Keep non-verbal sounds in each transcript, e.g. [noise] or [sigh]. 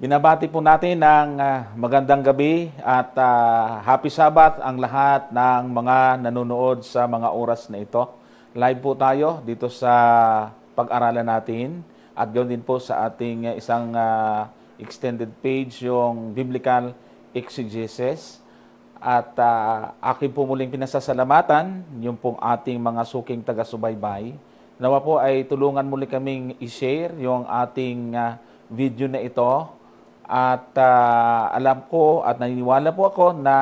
Binabati po natin ng ah, magandang gabi at uh, happy Sabbath ang lahat ng mga nanonood sa mga oras na ito. Live po tayo dito sa pag-aralan natin at ganoon din po sa ating isang uh, extended page yung Biblical Exegesis. At uh, akin po muling pinasasalamatan yung pong ating mga suking taga-subaybay. Nawa po ay tulungan muli kaming i-share yung ating uh, video na ito at uh, alam ko at naniniwala po ako na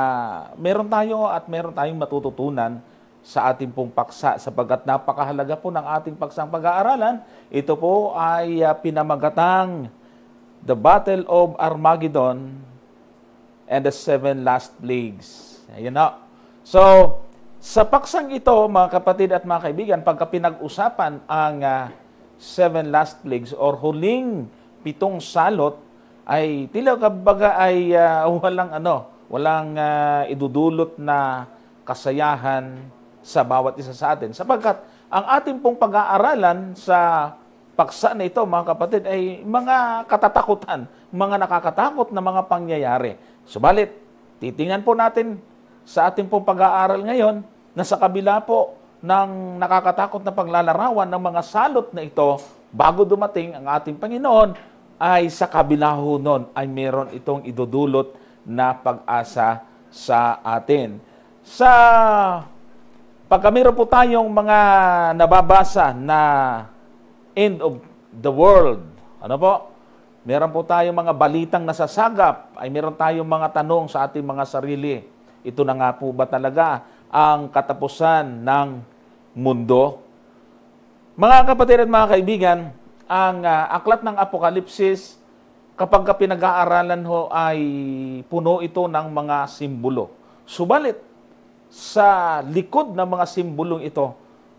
meron tayo at meron tayong matututunan sa ating pong paksa sapagkat napakahalaga po ng ating paksang pag-aaralan. Ito po ay uh, pinamagatang The Battle of Armageddon and the Seven Last Plagues. Ayan na. So, sa paksang ito, mga kapatid at mga kaibigan, pagka pinag-usapan ang uh, Seven Last Plagues or huling pitong salot ay tila kabaga ay uh, [laughs] walang ano, walang uh, idudulot na kasayahan sa bawat isa sa atin. Sapagkat ang ating pong pag-aaralan sa paksa na ito, mga kapatid, ay mga katatakutan, mga nakakatakot na mga pangyayari. Subalit, titingnan po natin sa ating pong pag-aaral ngayon na sa kabila po ng nakakatakot na paglalarawan ng mga salot na ito bago dumating ang ating Panginoon ay sa kabila ho nun ay meron itong idudulot na pag-asa sa atin. Sa pagka meron po tayong mga nababasa na end of the world, ano po? Meron po tayong mga balitang nasasagap, ay meron tayong mga tanong sa ating mga sarili. Ito na nga po ba talaga ang katapusan ng mundo? Mga kapatid at mga kaibigan, ang uh, aklat ng Apokalipsis kapag ka pinag-aaralan ho ay puno ito ng mga simbolo. Subalit sa likod ng mga simbolong ito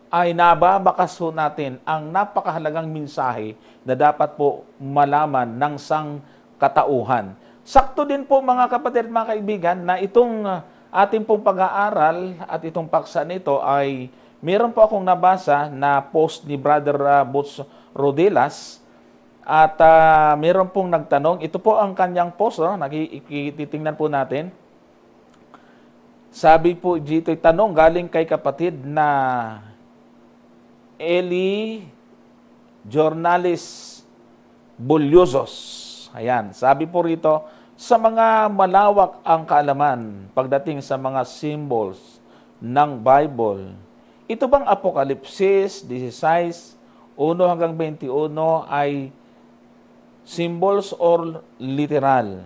ay nababakas ho natin ang napakahalagang mensahe na dapat po malaman ng sang katauhan. Sakto din po mga kapatid at mga kaibigan na itong ah, ating pong pag-aaral at itong paksa nito ay Meron po akong nabasa na post ni Brother uh, ah, Boots Rodelas at uh, meron pong nagtanong, ito po ang kanyang post, no? Oh, Nakititingnan po natin. Sabi po dito, tanong galing kay kapatid na Eli Jornalis Bulliosos. Ayan, sabi po rito, sa mga malawak ang kaalaman pagdating sa mga symbols ng Bible, ito bang Apokalipsis 16, 1 hanggang 21 ay symbols or literal?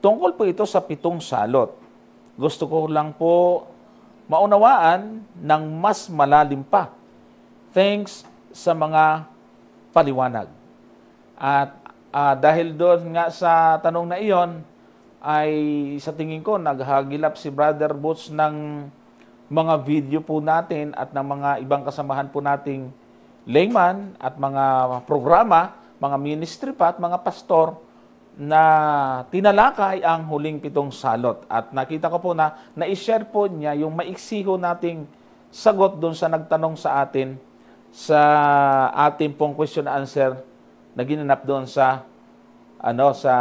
Tungkol po ito sa pitong salot. Gusto ko lang po maunawaan ng mas malalim pa thanks sa mga paliwanag. At uh, dahil doon nga sa tanong na iyon, ay sa tingin ko naghagilap si Brother Boots ng mga video po natin at ng mga ibang kasamahan po nating layman at mga programa, mga ministry pa at mga pastor na tinalakay ang huling pitong salot. At nakita ko po na na-share po niya yung maiksiho nating sagot doon sa nagtanong sa atin sa ating pong question and answer na ginanap doon sa ano sa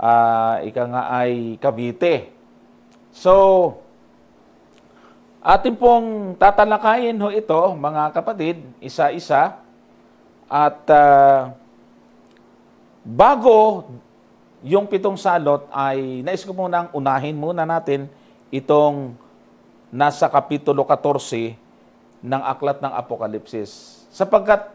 uh, ika nga ay Cavite. So, Atin pong tatalakayin ho ito, mga kapatid, isa-isa. At uh, bago yung pitong salot ay nais ko munang unahin muna natin itong nasa Kapitulo 14 ng Aklat ng Apokalipsis. Sapagkat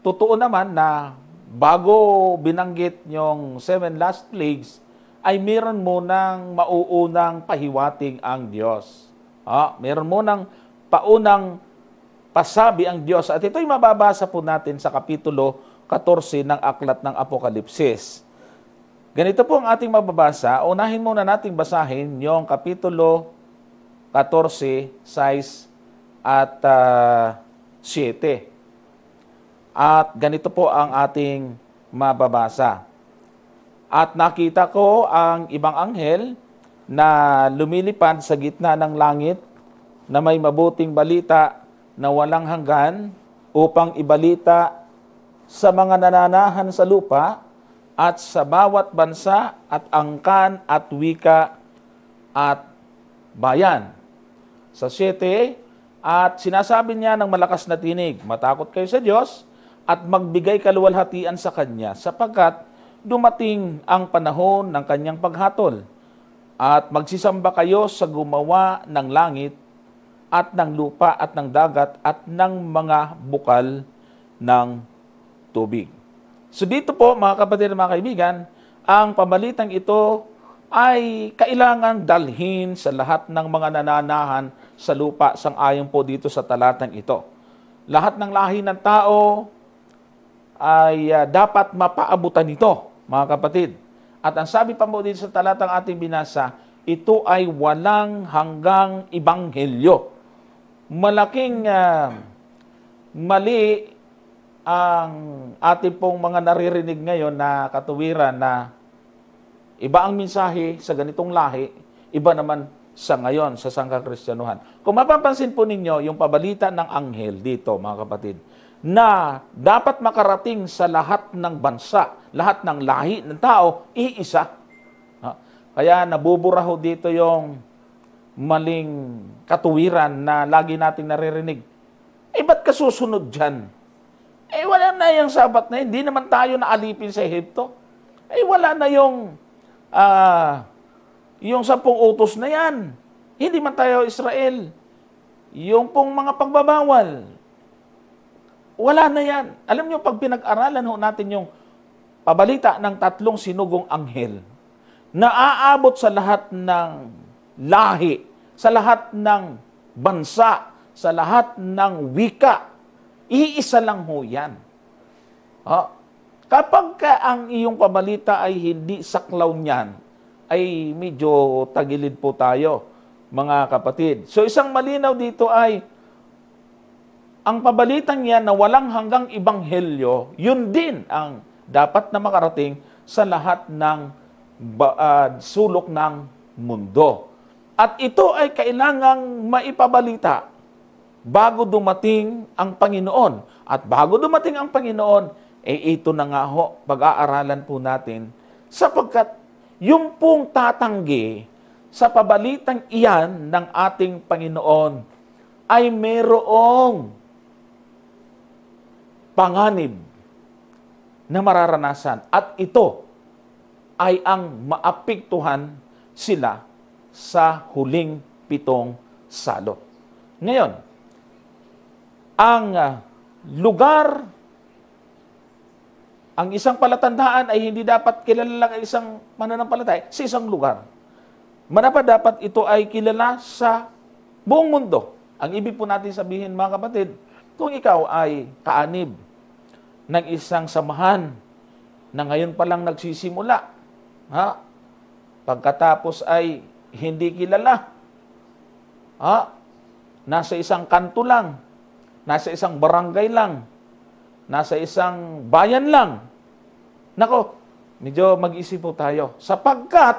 totoo naman na bago binanggit yung seven last plagues, ay meron munang mauunang pahiwatig ang Diyos. Ah, meron munang paunang pasabi ang Diyos. At ito'y mababasa po natin sa Kapitulo 14 ng Aklat ng Apokalipsis. Ganito po ang ating mababasa. Unahin muna nating basahin yung Kapitulo 14, size at uh, ah, 7. At ganito po ang ating mababasa. At nakita ko ang ibang anghel na lumilipad sa gitna ng langit na may mabuting balita na walang hanggan upang ibalita sa mga nananahan sa lupa at sa bawat bansa at angkan at wika at bayan. Sa 7, at sinasabi niya ng malakas na tinig, matakot kayo sa Diyos at magbigay kaluwalhatian sa Kanya sapagkat dumating ang panahon ng Kanyang paghatol at magsisamba kayo sa gumawa ng langit at ng lupa at ng dagat at ng mga bukal ng tubig. So dito po mga kapatid at mga kaibigan, ang pabalitang ito ay kailangan dalhin sa lahat ng mga nananahan sa lupa sang ayon po dito sa talatang ito. Lahat ng lahi ng tao ay uh, dapat mapaabutan nito, mga kapatid. At ang sabi pa mo dito sa talatang ating binasa, ito ay walang hanggang ibanghelyo. Malaking uh, mali ang ating pong mga naririnig ngayon na katuwiran na iba ang mensahe sa ganitong lahi, iba naman sa ngayon sa sangkakristyanuhan. Kung mapapansin po ninyo yung pabalita ng anghel dito mga kapatid, na dapat makarating sa lahat ng bansa lahat ng lahi ng tao, iisa. Ha? Kaya nabubura ho dito yung maling katuwiran na lagi nating naririnig. Eh, ba't ka susunod dyan? Eh, wala na yung sabat na Hindi naman tayo naalipin sa Egypto. Eh, wala na yung, uh, yung sampung utos na yan. Hindi man tayo Israel. Yung pong mga pagbabawal, wala na yan. Alam nyo, pag pinag-aralan ho natin yung pabalita ng tatlong sinugong anghel na aabot sa lahat ng lahi, sa lahat ng bansa, sa lahat ng wika. Iisa lang ho yan. Ha? Kapag ka ang iyong pabalita ay hindi saklaw niyan, ay medyo tagilid po tayo, mga kapatid. So isang malinaw dito ay, ang pabalitang yan na walang hanggang ibanghelyo, yun din ang dapat na makarating sa lahat ng uh, sulok ng mundo. At ito ay kailangang maipabalita bago dumating ang Panginoon. At bago dumating ang Panginoon, eh ito na nga ho, pag-aaralan po natin sapagkat yung pong tatanggi sa pabalitang iyan ng ating Panginoon ay merong panganib na mararanasan. At ito ay ang maapiktuhan sila sa huling pitong salot. Ngayon, ang ah, lugar, ang isang palatandaan ay hindi dapat kilala lang ang isang mananampalatay sa isang lugar. Manapa dapat ito ay kilala sa buong mundo. Ang ibig po natin sabihin mga kapatid, kung ikaw ay kaanib ng isang samahan na ngayon pa lang nagsisimula. Ha? Pagkatapos ay hindi kilala. Ha? Nasa isang kanto lang. Nasa isang barangay lang. Nasa isang bayan lang. Nako, medyo mag-isip po tayo. Sapagkat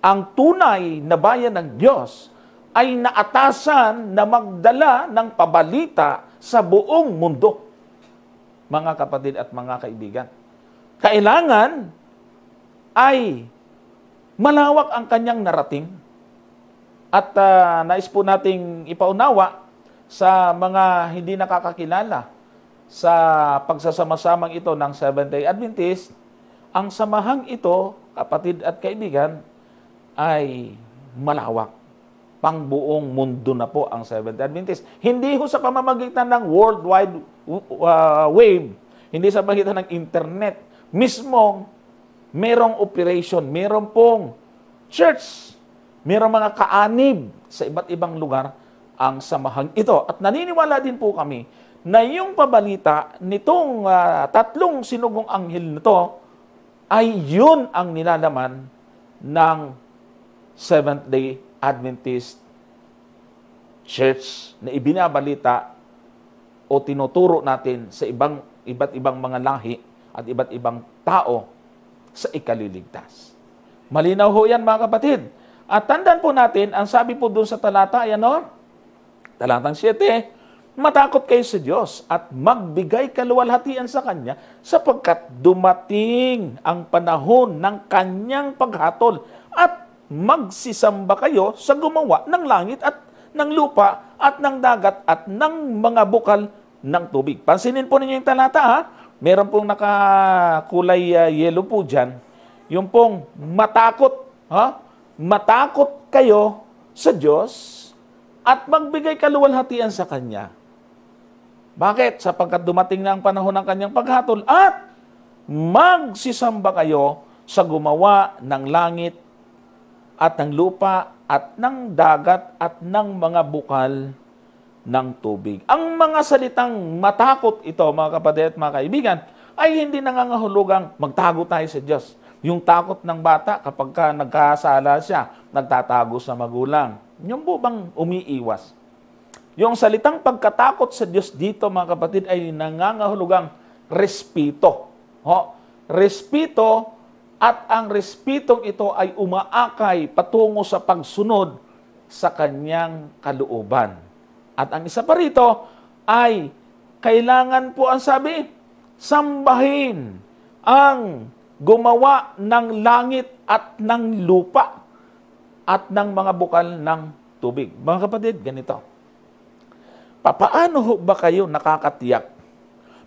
ang tunay na bayan ng Diyos ay naatasan na magdala ng pabalita sa buong mundo mga kapatid at mga kaibigan. Kailangan ay malawak ang kanyang narating at uh, nais po nating ipaunawa sa mga hindi nakakakilala sa pagsasamasamang ito ng Seventh-day Adventist, ang samahang ito, kapatid at kaibigan, ay malawak pang buong mundo na po ang Seventh Adventist. Hindi ho sa pamamagitan ng worldwide uh, wave, hindi sa pamamagitan ng internet. Mismo, merong operation, meron pong church, merong mga kaanib sa iba't ibang lugar ang samahang ito. At naniniwala din po kami na yung pabalita nitong uh, tatlong sinugong anghel nito ay yun ang nilalaman ng Seventh-day Adventist Church na ibinabalita o tinuturo natin sa ibang iba't ibang mga lahi at iba't ibang tao sa ikaliligtas. Malinaw ho yan mga kapatid. At tandaan po natin, ang sabi po doon sa talata, ayan o, talatang 7, Matakot kayo sa Diyos at magbigay kaluwalhatian sa Kanya sapagkat dumating ang panahon ng Kanyang paghatol at magsisamba kayo sa gumawa ng langit at ng lupa at ng dagat at ng mga bukal ng tubig. Pansinin po ninyo yung talata ha. Meron pong nakakulay uh, ah, yellow po dyan. Yung pong matakot. Ha? Matakot kayo sa Diyos at magbigay kaluwalhatian sa Kanya. Bakit? Sapagkat dumating na ang panahon ng Kanyang paghatol at magsisamba kayo sa gumawa ng langit at ng lupa at ng dagat at ng mga bukal ng tubig. Ang mga salitang matakot ito, mga kapatid at mga kaibigan, ay hindi nangangahulugang magtago tayo sa Diyos. Yung takot ng bata kapag ka nagkasala siya, nagtatago sa magulang. Yung po bang umiiwas? Yung salitang pagkatakot sa Diyos dito, mga kapatid, ay nangangahulugang respeto. Ho? Respeto at ang respitong ito ay umaakay patungo sa pagsunod sa kanyang kalooban. At ang isa pa rito ay kailangan po ang sabi, sambahin ang gumawa ng langit at ng lupa at ng mga bukal ng tubig. Mga kapatid, ganito. Papaano ho ba kayo nakakatiyak?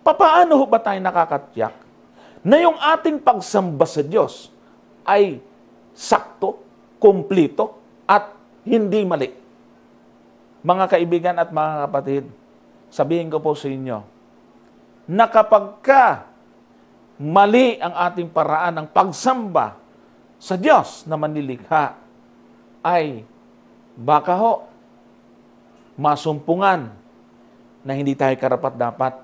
Papaano ba tayo nakakatiyak na yung ating pagsamba sa Diyos ay sakto, kumplito, at hindi mali. Mga kaibigan at mga kapatid, sabihin ko po sa inyo, na kapag ka mali ang ating paraan ng pagsamba sa Diyos na manlilikha, ay baka ho, masumpungan na hindi tayo karapat-dapat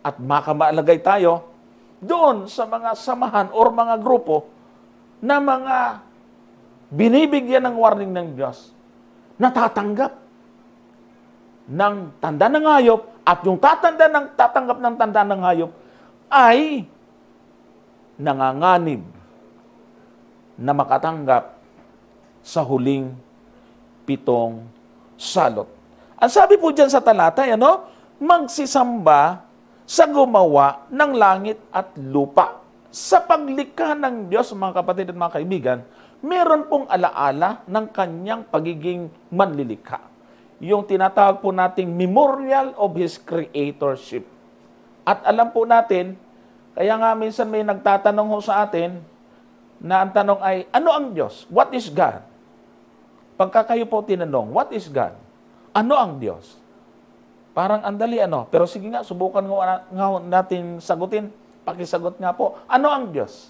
at makamaalagay tayo doon sa mga samahan or mga grupo na mga binibigyan ng warning ng Diyos, natatanggap ng tanda ng hayop at yung tatanda ng tatanggap ng tanda ng hayop ay nanganganib na makatanggap sa huling pitong salot. Ang sabi po dyan sa talata, ano? Magsisamba sa gumawa ng langit at lupa. Sa paglikha ng Diyos, mga kapatid at mga kaibigan, meron pong alaala ng kanyang pagiging manlilikha. Yung tinatawag po nating memorial of His creatorship. At alam po natin, kaya nga minsan may nagtatanong ho sa atin na ang tanong ay, ano ang Diyos? What is God? Pagka kayo po tinanong, what is God? Ano ang Diyos? Parang andali ano. Pero sige nga, subukan nga, nga natin sagutin. Pakisagot nga po. Ano ang Diyos?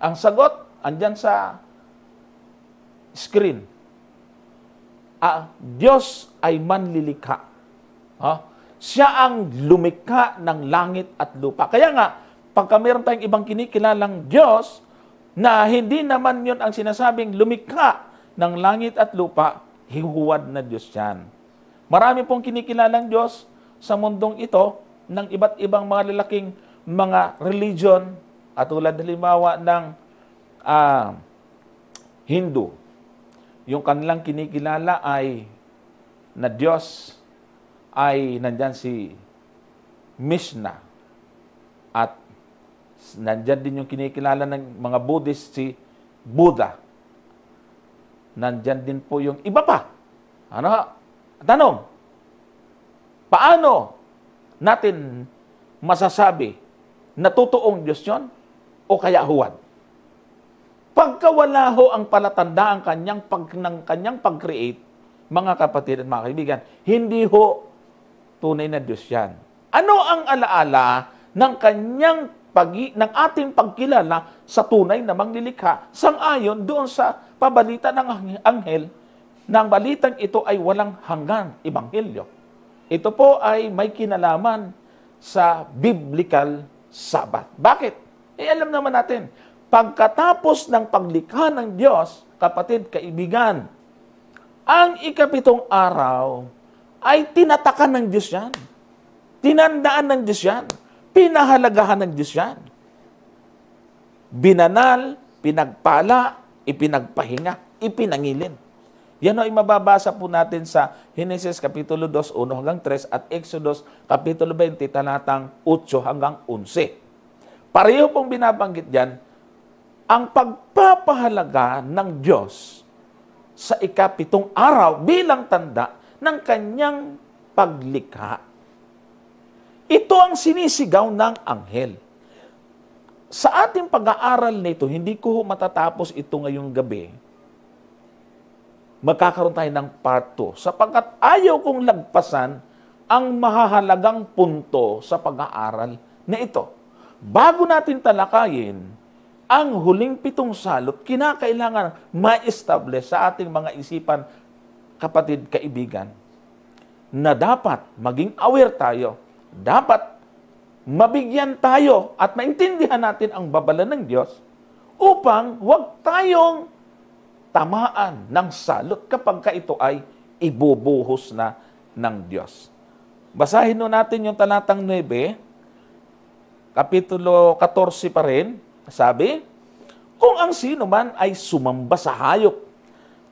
Ang sagot, andyan sa screen. Ah, Diyos ay manlilikha. Ah, siya ang lumikha ng langit at lupa. Kaya nga, pagka meron tayong ibang kinikilalang Diyos, na hindi naman yon ang sinasabing lumikha ng langit at lupa, hihuwad na Diyos yan. Marami pong kinikilalang Diyos sa mundong ito ng iba't ibang mga lalaking mga religion at tulad halimbawa ng uh, Hindu. Yung kanilang kinikilala ay na Diyos ay nandyan si Mishnah at nandyan din yung kinikilala ng mga Buddhist si Buddha. Nandyan din po yung iba pa. Ano? Tanong, paano natin masasabi na totoong Diyos yon o kaya huwad? Pagka wala ho ang palatandaan ang kanyang, pag, ng kanyang pag-create, mga kapatid at mga kaibigan, hindi ho tunay na Diyos yan. Ano ang alaala ng kanyang pag ng ating pagkilala sa tunay na manglilikha sang ayon doon sa pabalita ng anghel na ang balitang ito ay walang hanggan, Ebanghelyo. Ito po ay may kinalaman sa biblical sabat. Bakit? Eh alam naman natin, pagkatapos ng paglikha ng Diyos, kapatid, kaibigan, ang ikapitong araw ay tinatakan ng Diyos yan. Tinandaan ng Diyos yan. Pinahalagahan ng Diyos yan. Binanal, pinagpala, ipinagpahinga, ipinangilin. Yan ay mababasa po natin sa Genesis Kapitulo 2, 1 hanggang 3 at Exodus Kapitulo 20, Tanatang 8 hanggang 11. Pareho pong binabanggit dyan, ang pagpapahalaga ng Diyos sa ikapitong araw bilang tanda ng kanyang paglikha. Ito ang sinisigaw ng anghel. Sa ating pag-aaral nito, hindi ko matatapos ito ngayong gabi, magkakaroon tayo ng part 2 sapagkat ayaw kong lagpasan ang mahahalagang punto sa pag-aaral na ito. Bago natin talakayin ang huling pitong salot, kinakailangan ma-establish sa ating mga isipan, kapatid, kaibigan, na dapat maging aware tayo, dapat mabigyan tayo at maintindihan natin ang babala ng Diyos upang huwag tayong tamaan ng salot kapag ka ito ay ibubuhos na ng Diyos. Basahin nun natin yung talatang 9, kapitulo 14 pa rin, sabi, Kung ang sino man ay sumamba sa hayop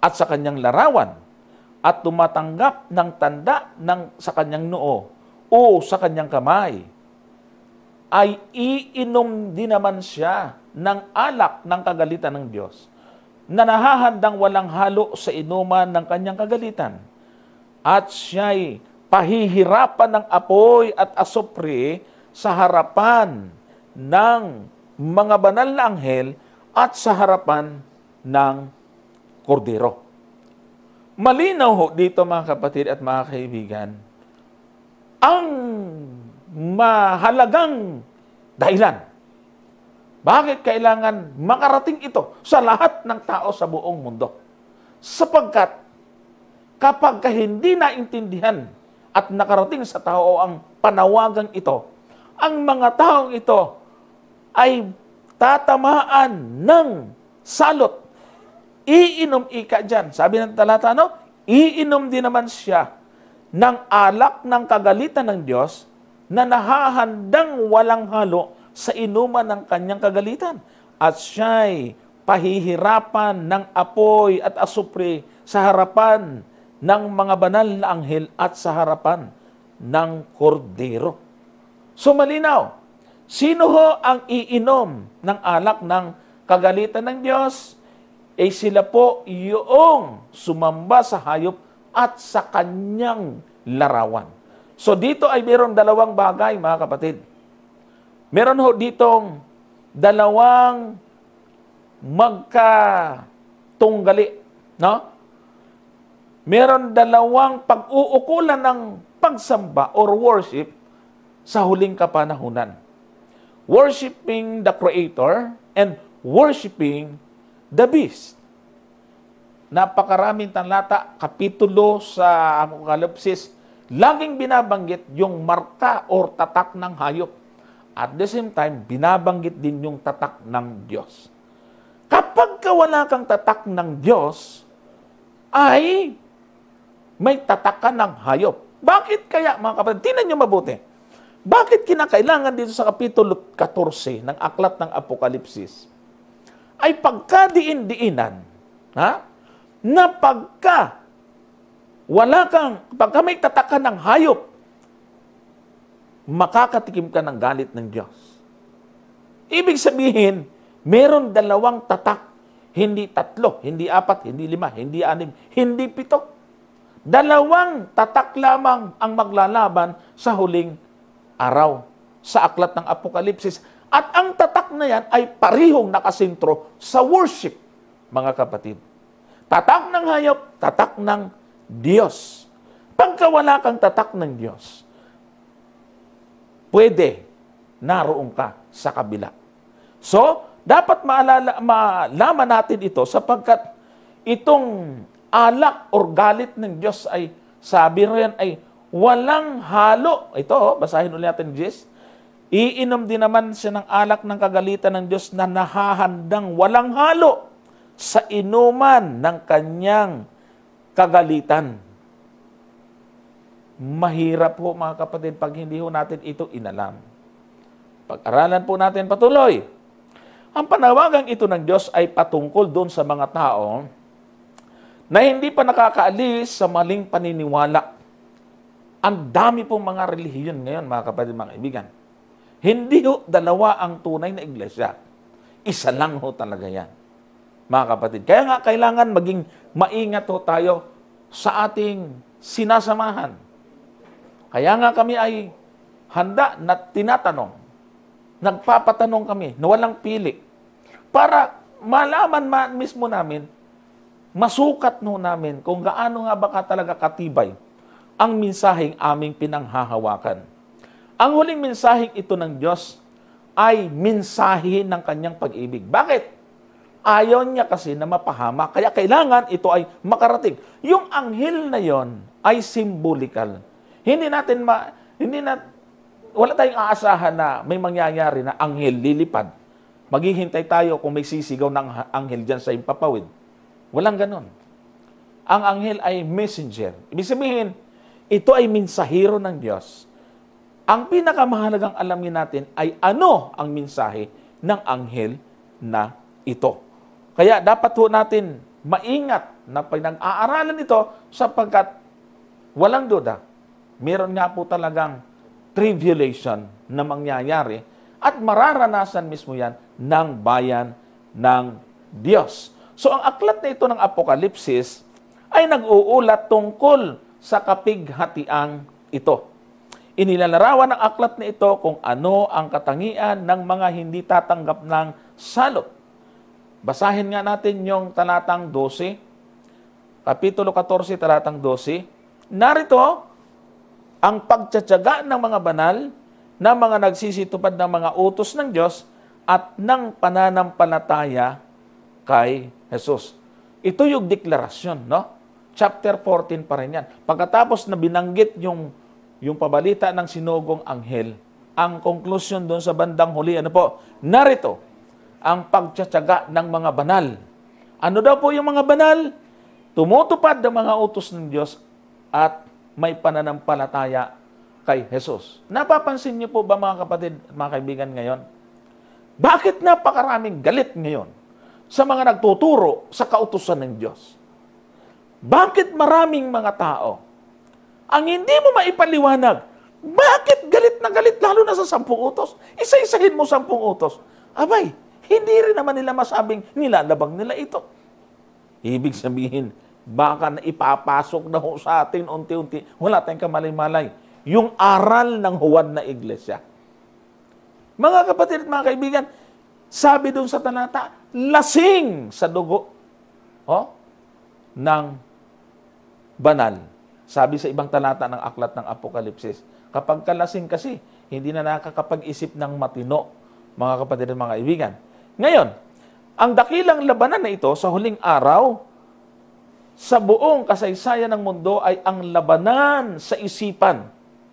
at sa kanyang larawan at tumatanggap ng tanda ng, sa kanyang noo o sa kanyang kamay, ay iinom din naman siya ng alak ng kagalitan ng Diyos na nahahandang walang halo sa inuman ng kanyang kagalitan. At siya'y pahihirapan ng apoy at asopre sa harapan ng mga banal na anghel at sa harapan ng kordero. Malinaw ho dito mga kapatid at mga kaibigan, ang mahalagang dahilan bakit kailangan makarating ito sa lahat ng tao sa buong mundo? Sapagkat kapag ka hindi naintindihan at nakarating sa tao ang panawagang ito, ang mga taong ito ay tatamaan ng salot. Iinom ika dyan. Sabi ng talata, ano? Iinom din naman siya ng alak ng kagalitan ng Diyos na nahahandang walang halo sa inuman ng kanyang kagalitan at siya'y pahihirapan ng apoy at asupre sa harapan ng mga banal na anghel at sa harapan ng kordero. So malinaw, sino ho ang iinom ng alak ng kagalitan ng Diyos? Eh sila po yung sumamba sa hayop at sa kanyang larawan. So dito ay mayroong dalawang bagay mga kapatid Meron ho ditong dalawang magkatunggali, no? Meron dalawang pag-uukulan ng pagsamba or worship sa huling kapanahunan. Worshipping the Creator and worshipping the Beast. Napakaraming talata, kapitulo sa Apokalipsis, laging binabanggit yung marka or tatak ng hayop at the same time, binabanggit din yung tatak ng Diyos. Kapag ka wala kang tatak ng Diyos, ay may tatak ka ng hayop. Bakit kaya, mga kapatid? Tinan nyo mabuti. Bakit kinakailangan dito sa Kapitulo 14 ng Aklat ng Apokalipsis ay pagkadiin-diinan ha? na pagka wala kang, pagka may tatak ka ng hayop makakatikim ka ng galit ng Diyos. Ibig sabihin, meron dalawang tatak. Hindi tatlo, hindi apat, hindi lima, hindi anim, hindi pito. Dalawang tatak lamang ang maglalaban sa huling araw sa aklat ng Apokalipsis. At ang tatak na yan ay parihong nakasintro sa worship, mga kapatid. Tatak ng hayop, tatak ng Diyos. Pagka wala kang tatak ng Diyos, pwede naroon ka sa kabila. So, dapat maalala, malaman natin ito sapagkat itong alak o galit ng Diyos ay sabi rin ay walang halo. Ito, basahin ulit natin, Jess. Iinom din naman siya ng alak ng kagalitan ng Diyos na nahahandang walang halo sa inuman ng kanyang kagalitan. Mahirap po mga kapatid pag hindi ho natin ito inalam. Pag-aralan po natin patuloy. Ang panawagang ito ng Diyos ay patungkol doon sa mga tao na hindi pa nakakaalis sa maling paniniwala. Ang dami pong mga relihiyon ngayon, mga kapatid, mga ibigan. Hindi ho dalawa ang tunay na iglesia. Isa lang ho talaga yan, mga kapatid. Kaya nga kailangan maging maingat ho tayo sa ating sinasamahan kaya nga kami ay handa na tinatanong. Nagpapatanong kami na walang pili. Para malaman man mismo namin, masukat no namin kung gaano nga baka talaga katibay ang mensaheng aming pinanghahawakan. Ang huling mensaheng ito ng Diyos ay mensahe ng kanyang pag-ibig. Bakit? Ayaw niya kasi na mapahama. Kaya kailangan ito ay makarating. Yung anghel na yon ay simbolikal hindi natin ma, hindi na, wala tayong aasahan na may mangyayari na anghel lilipad. Maghihintay tayo kung may sisigaw ng anghel diyan sa impapawid. Walang ganon. Ang anghel ay messenger. Ibig sabihin, ito ay minsahiro ng Diyos. Ang pinakamahalagang alamin natin ay ano ang mensahe ng anghel na ito. Kaya dapat po natin maingat na pinag-aaralan ito sapagkat walang duda, meron nga po talagang tribulation na mangyayari at mararanasan mismo yan ng bayan ng Diyos. So ang aklat na ito ng Apokalipsis ay nag-uulat tungkol sa kapighatiang ito. Inilalarawan ng aklat na ito kung ano ang katangian ng mga hindi tatanggap ng salot. Basahin nga natin yung talatang 12, Kapitulo 14, talatang 12. Narito ang pagtsatsaga ng mga banal na mga nagsisitupad ng mga utos ng Diyos at ng pananampalataya kay Jesus. Ito yung deklarasyon, no? Chapter 14 pa rin yan. Pagkatapos na binanggit yung, yung pabalita ng sinugong anghel, ang konklusyon doon sa bandang huli, ano po? Narito, ang pagtsatsaga ng mga banal. Ano daw po yung mga banal? Tumutupad ng mga utos ng Diyos at may pananampalataya kay Jesus. Napapansin niyo po ba mga kapatid, mga kaibigan ngayon? Bakit napakaraming galit ngayon sa mga nagtuturo sa kautusan ng Diyos? Bakit maraming mga tao ang hindi mo maipaliwanag bakit galit na galit lalo na sa sampung utos? Isa-isahin mo sampung utos. Abay, hindi rin naman nila masabing nilalabag nila ito. Ibig sabihin, baka na ipapasok na ho sa atin unti-unti. Wala tayong kamalay-malay. Yung aral ng huwad na iglesia. Mga kapatid at mga kaibigan, sabi doon sa tanata, lasing sa dugo oh, ng banal. Sabi sa ibang talata ng aklat ng Apokalipsis, kapag kalasing kasi, hindi na nakakapag-isip ng matino, mga kapatid at mga kaibigan. Ngayon, ang dakilang labanan na ito sa huling araw sa buong kasaysayan ng mundo ay ang labanan sa isipan.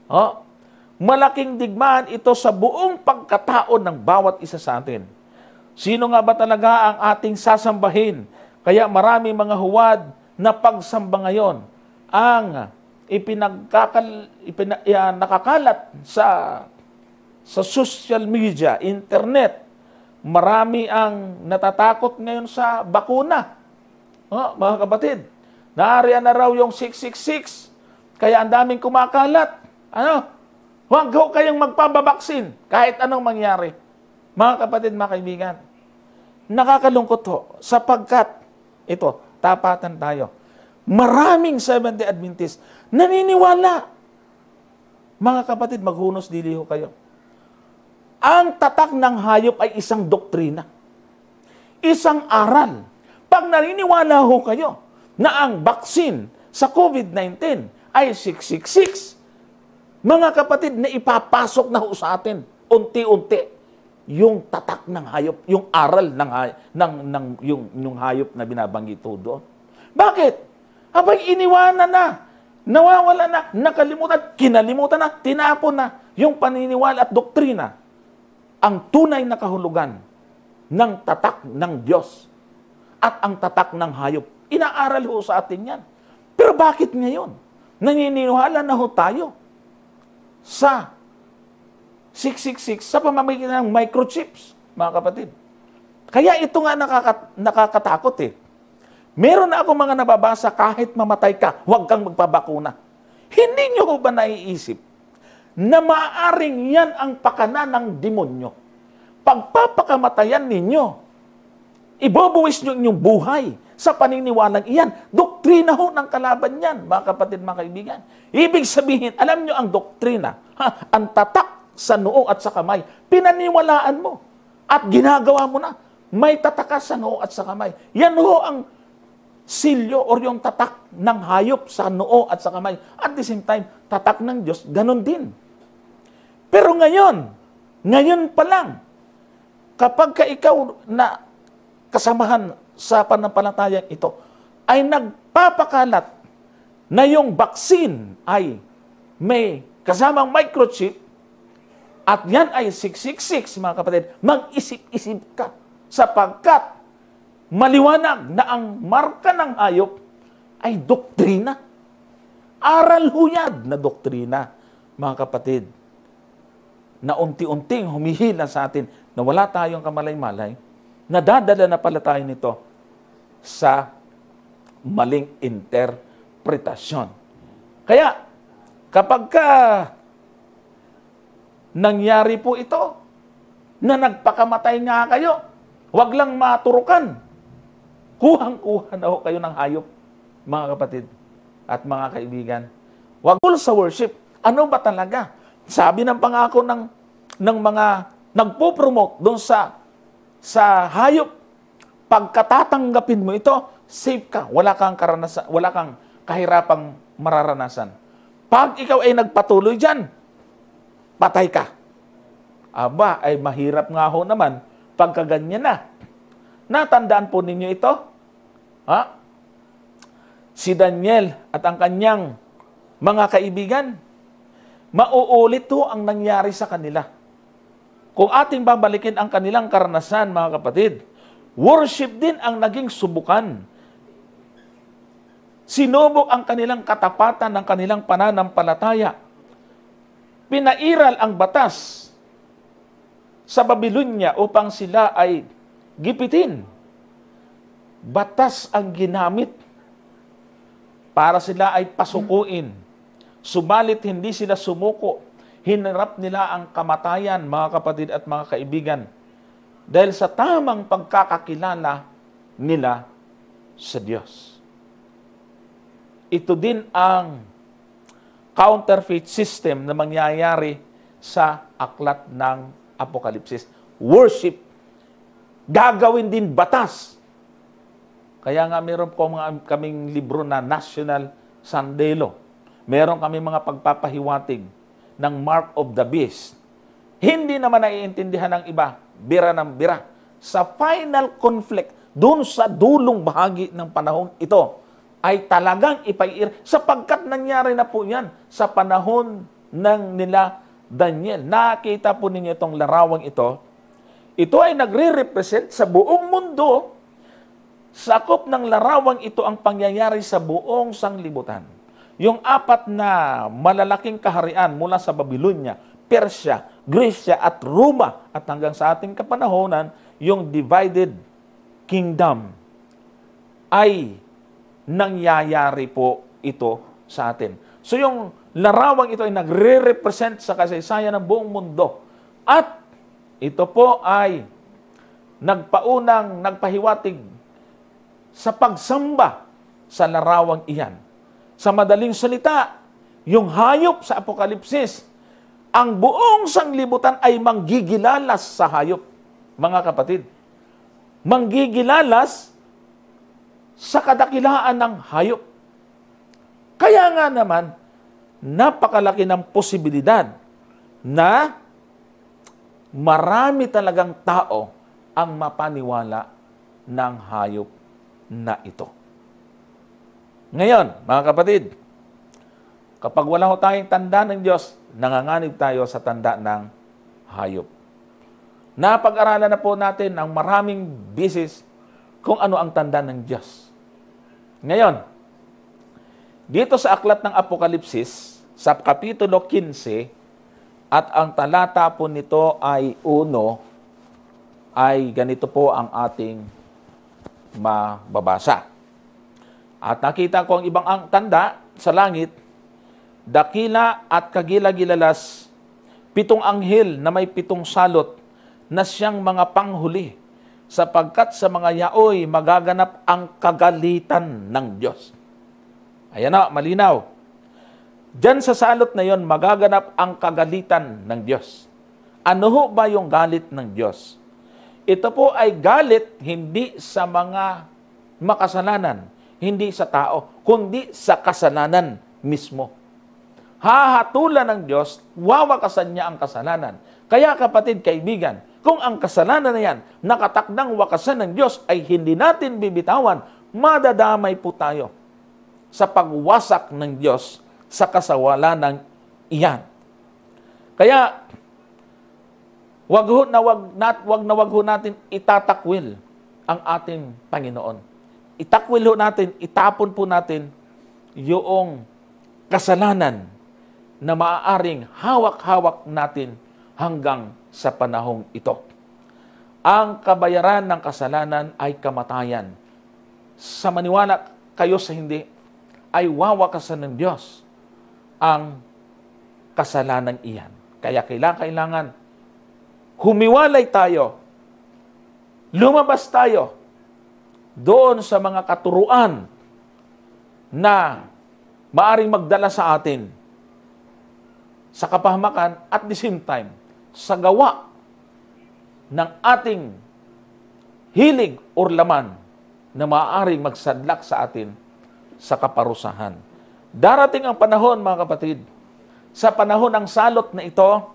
Oh, malaking digmaan ito sa buong pagkataon ng bawat isa sa atin. Sino nga ba talaga ang ating sasambahin? Kaya marami mga huwad na pagsamba ngayon ang ipinagkakal, ipina, uh, nakakalat sa sa social media, internet. Marami ang natatakot ngayon sa bakuna. Oh, mga kapatid, Naarian na raw yung 666. Kaya ang daming kumakalat. Ano? Huwag ho kayong magpababaksin kahit anong mangyari. Mga kapatid, mga kaibigan, nakakalungkot ho sapagkat, ito, tapatan tayo. Maraming Seventh-day Adventist naniniwala. Mga kapatid, maghunos dili ho kayo. Ang tatak ng hayop ay isang doktrina. Isang aral. Pag naniniwala ho kayo, na ang baksin sa COVID-19 ay 666. Mga kapatid, na ipapasok na ho sa atin unti-unti yung tatak ng hayop, yung aral ng, ng, ng yung, yung hayop na binabanggit ho doon. Bakit? Abay, iniwanan na. Nawawala na, nakalimutan, kinalimutan na, tinapon na yung paniniwala at doktrina. Ang tunay na kahulugan ng tatak ng Diyos at ang tatak ng hayop Inaaral ho sa atin yan. Pero bakit ngayon? Naniniwala na ho tayo sa 666 sa pamamagitan ng microchips, mga kapatid. Kaya ito nga nakaka- nakakatakot eh. Meron na ako mga nababasa kahit mamatay ka, huwag kang magpabakuna. Hindi nyo ba naiisip na maaring yan ang pakana ng demonyo? Pagpapakamatayan ninyo, Ibubuwis nyo inyong buhay sa paniniwalang iyan. Doktrina ho ng kalaban niyan, mga kapatid, mga kaibigan. Ibig sabihin, alam nyo ang doktrina, ha? ang tatak sa noo at sa kamay, pinaniwalaan mo at ginagawa mo na. May tataka sa noo at sa kamay. Yan ho ang silyo or yung tatak ng hayop sa noo at sa kamay. At the same time, tatak ng Diyos, ganun din. Pero ngayon, ngayon pa lang, kapag ka ikaw na kasamahan sa panampalatayang ito ay nagpapakalat na yung vaccine ay may kasamang microchip at yan ay 666, mga kapatid. Mag-isip-isip ka sapagkat maliwanag na ang marka ng ayop ay doktrina. Aral huyad na doktrina, mga kapatid, na unti-unting humihila sa atin na wala tayong kamalay-malay nadadala na pala tayo nito sa maling interpretasyon. Kaya, kapag ka nangyari po ito, na nagpakamatay nga kayo, huwag lang maturukan. Kuhang-kuha na ho kayo ng hayop, mga kapatid at mga kaibigan. Huwag sa worship. Ano ba talaga? Sabi ng pangako ng, ng mga nagpo-promote doon sa sa hayop, pagkatatanggapin mo ito, safe ka. Wala kang karanasan, wala kang kahirapang mararanasan. Pag ikaw ay nagpatuloy diyan, patay ka. Aba, ay mahirap nga ho naman pagkaganyan na. Natandaan po ninyo ito? Ha? Si Daniel at ang kanyang mga kaibigan, mauulit ho ang nangyari sa kanila. Kung ating babalikin ang kanilang karanasan, mga kapatid, worship din ang naging subukan. Sinubok ang kanilang katapatan ng kanilang pananampalataya. Pinairal ang batas sa Babylonia upang sila ay gipitin. Batas ang ginamit para sila ay pasukuin. Subalit hindi sila sumuko hinarap nila ang kamatayan, mga kapatid at mga kaibigan, dahil sa tamang pagkakakilala nila sa Diyos. Ito din ang counterfeit system na mangyayari sa aklat ng Apokalipsis. Worship, gagawin din batas. Kaya nga meron po mga kaming libro na National Sunday Law. Meron kami mga pagpapahiwatig ng mark of the beast. Hindi naman naiintindihan ng iba, bira ng bira. Sa final conflict, doon sa dulong bahagi ng panahon ito, ay talagang ipaiir sapagkat nangyari na po yan sa panahon ng nila Daniel. Nakita po ninyo itong larawang ito. Ito ay nagre-represent sa buong mundo. Sakop ng larawang ito ang pangyayari sa buong sanglibutan yung apat na malalaking kaharian mula sa Babylonia, Persia, Grisya at Roma at hanggang sa ating kapanahonan, yung divided kingdom ay nangyayari po ito sa atin. So yung larawang ito ay nagre-represent sa kasaysayan ng buong mundo. At ito po ay nagpaunang, nagpahiwatig sa pagsamba sa larawang iyan. Sa madaling salita, yung hayop sa Apokalipsis, ang buong sanglibutan ay manggigilalas sa hayop, mga kapatid. Manggigilalas sa kadakilaan ng hayop. Kaya nga naman, napakalaki ng posibilidad na marami talagang tao ang mapaniwala ng hayop na ito. Ngayon, mga kapatid, kapag wala ho tayong tanda ng Diyos, nanganganib tayo sa tanda ng hayop. Napag-aralan na po natin ang maraming bisis kung ano ang tanda ng Diyos. Ngayon, dito sa aklat ng Apokalipsis, sa kapitulo 15, at ang talata po nito ay 1, ay ganito po ang ating mababasa. At nakita ko ang ibang ang tanda sa langit, dakila at kagilagilalas, pitong anghel na may pitong salot na siyang mga panghuli, sapagkat sa mga yaoy magaganap ang kagalitan ng Diyos. Ayan na, malinaw. Diyan sa salot na yon magaganap ang kagalitan ng Diyos. Ano ho ba yung galit ng Diyos? Ito po ay galit hindi sa mga makasalanan, hindi sa tao, kundi sa kasalanan mismo. Hahatulan ng Diyos, wawakasan niya ang kasalanan. Kaya kapatid, kaibigan, kung ang kasalanan na yan nakatakdang wakasan ng Diyos ay hindi natin bibitawan, madadamay po tayo sa pagwasak ng Diyos sa kasawala ng iyan. Kaya, wag ho na wag, nat, wag na wag ho natin itatakwil ang ating Panginoon itakwil natin, itapon po natin yung kasalanan na maaaring hawak-hawak natin hanggang sa panahong ito. Ang kabayaran ng kasalanan ay kamatayan. Sa maniwala kayo sa hindi, ay wawakasan ng Diyos ang kasalanan iyan. Kaya kailangan, kailangan humiwalay tayo, lumabas tayo doon sa mga katuruan na maaring magdala sa atin sa kapahamakan at the same time sa gawa ng ating hilig or laman na maaaring magsadlak sa atin sa kaparusahan. Darating ang panahon, mga kapatid, sa panahon ng salot na ito,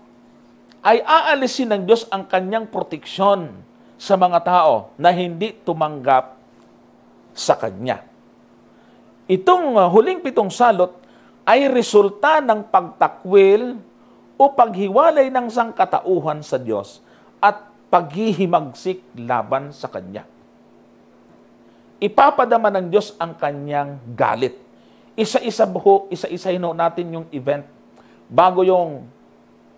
ay aalisin ng Diyos ang kanyang proteksyon sa mga tao na hindi tumanggap sa Kanya. Itong uh, huling pitong salot ay resulta ng pagtakwil o paghiwalay ng sangkatauhan sa Diyos at paghihimagsik laban sa Kanya. Ipapadama ng Diyos ang Kanyang galit. Isa-isa ho, isa-isahin ho natin yung event bago yung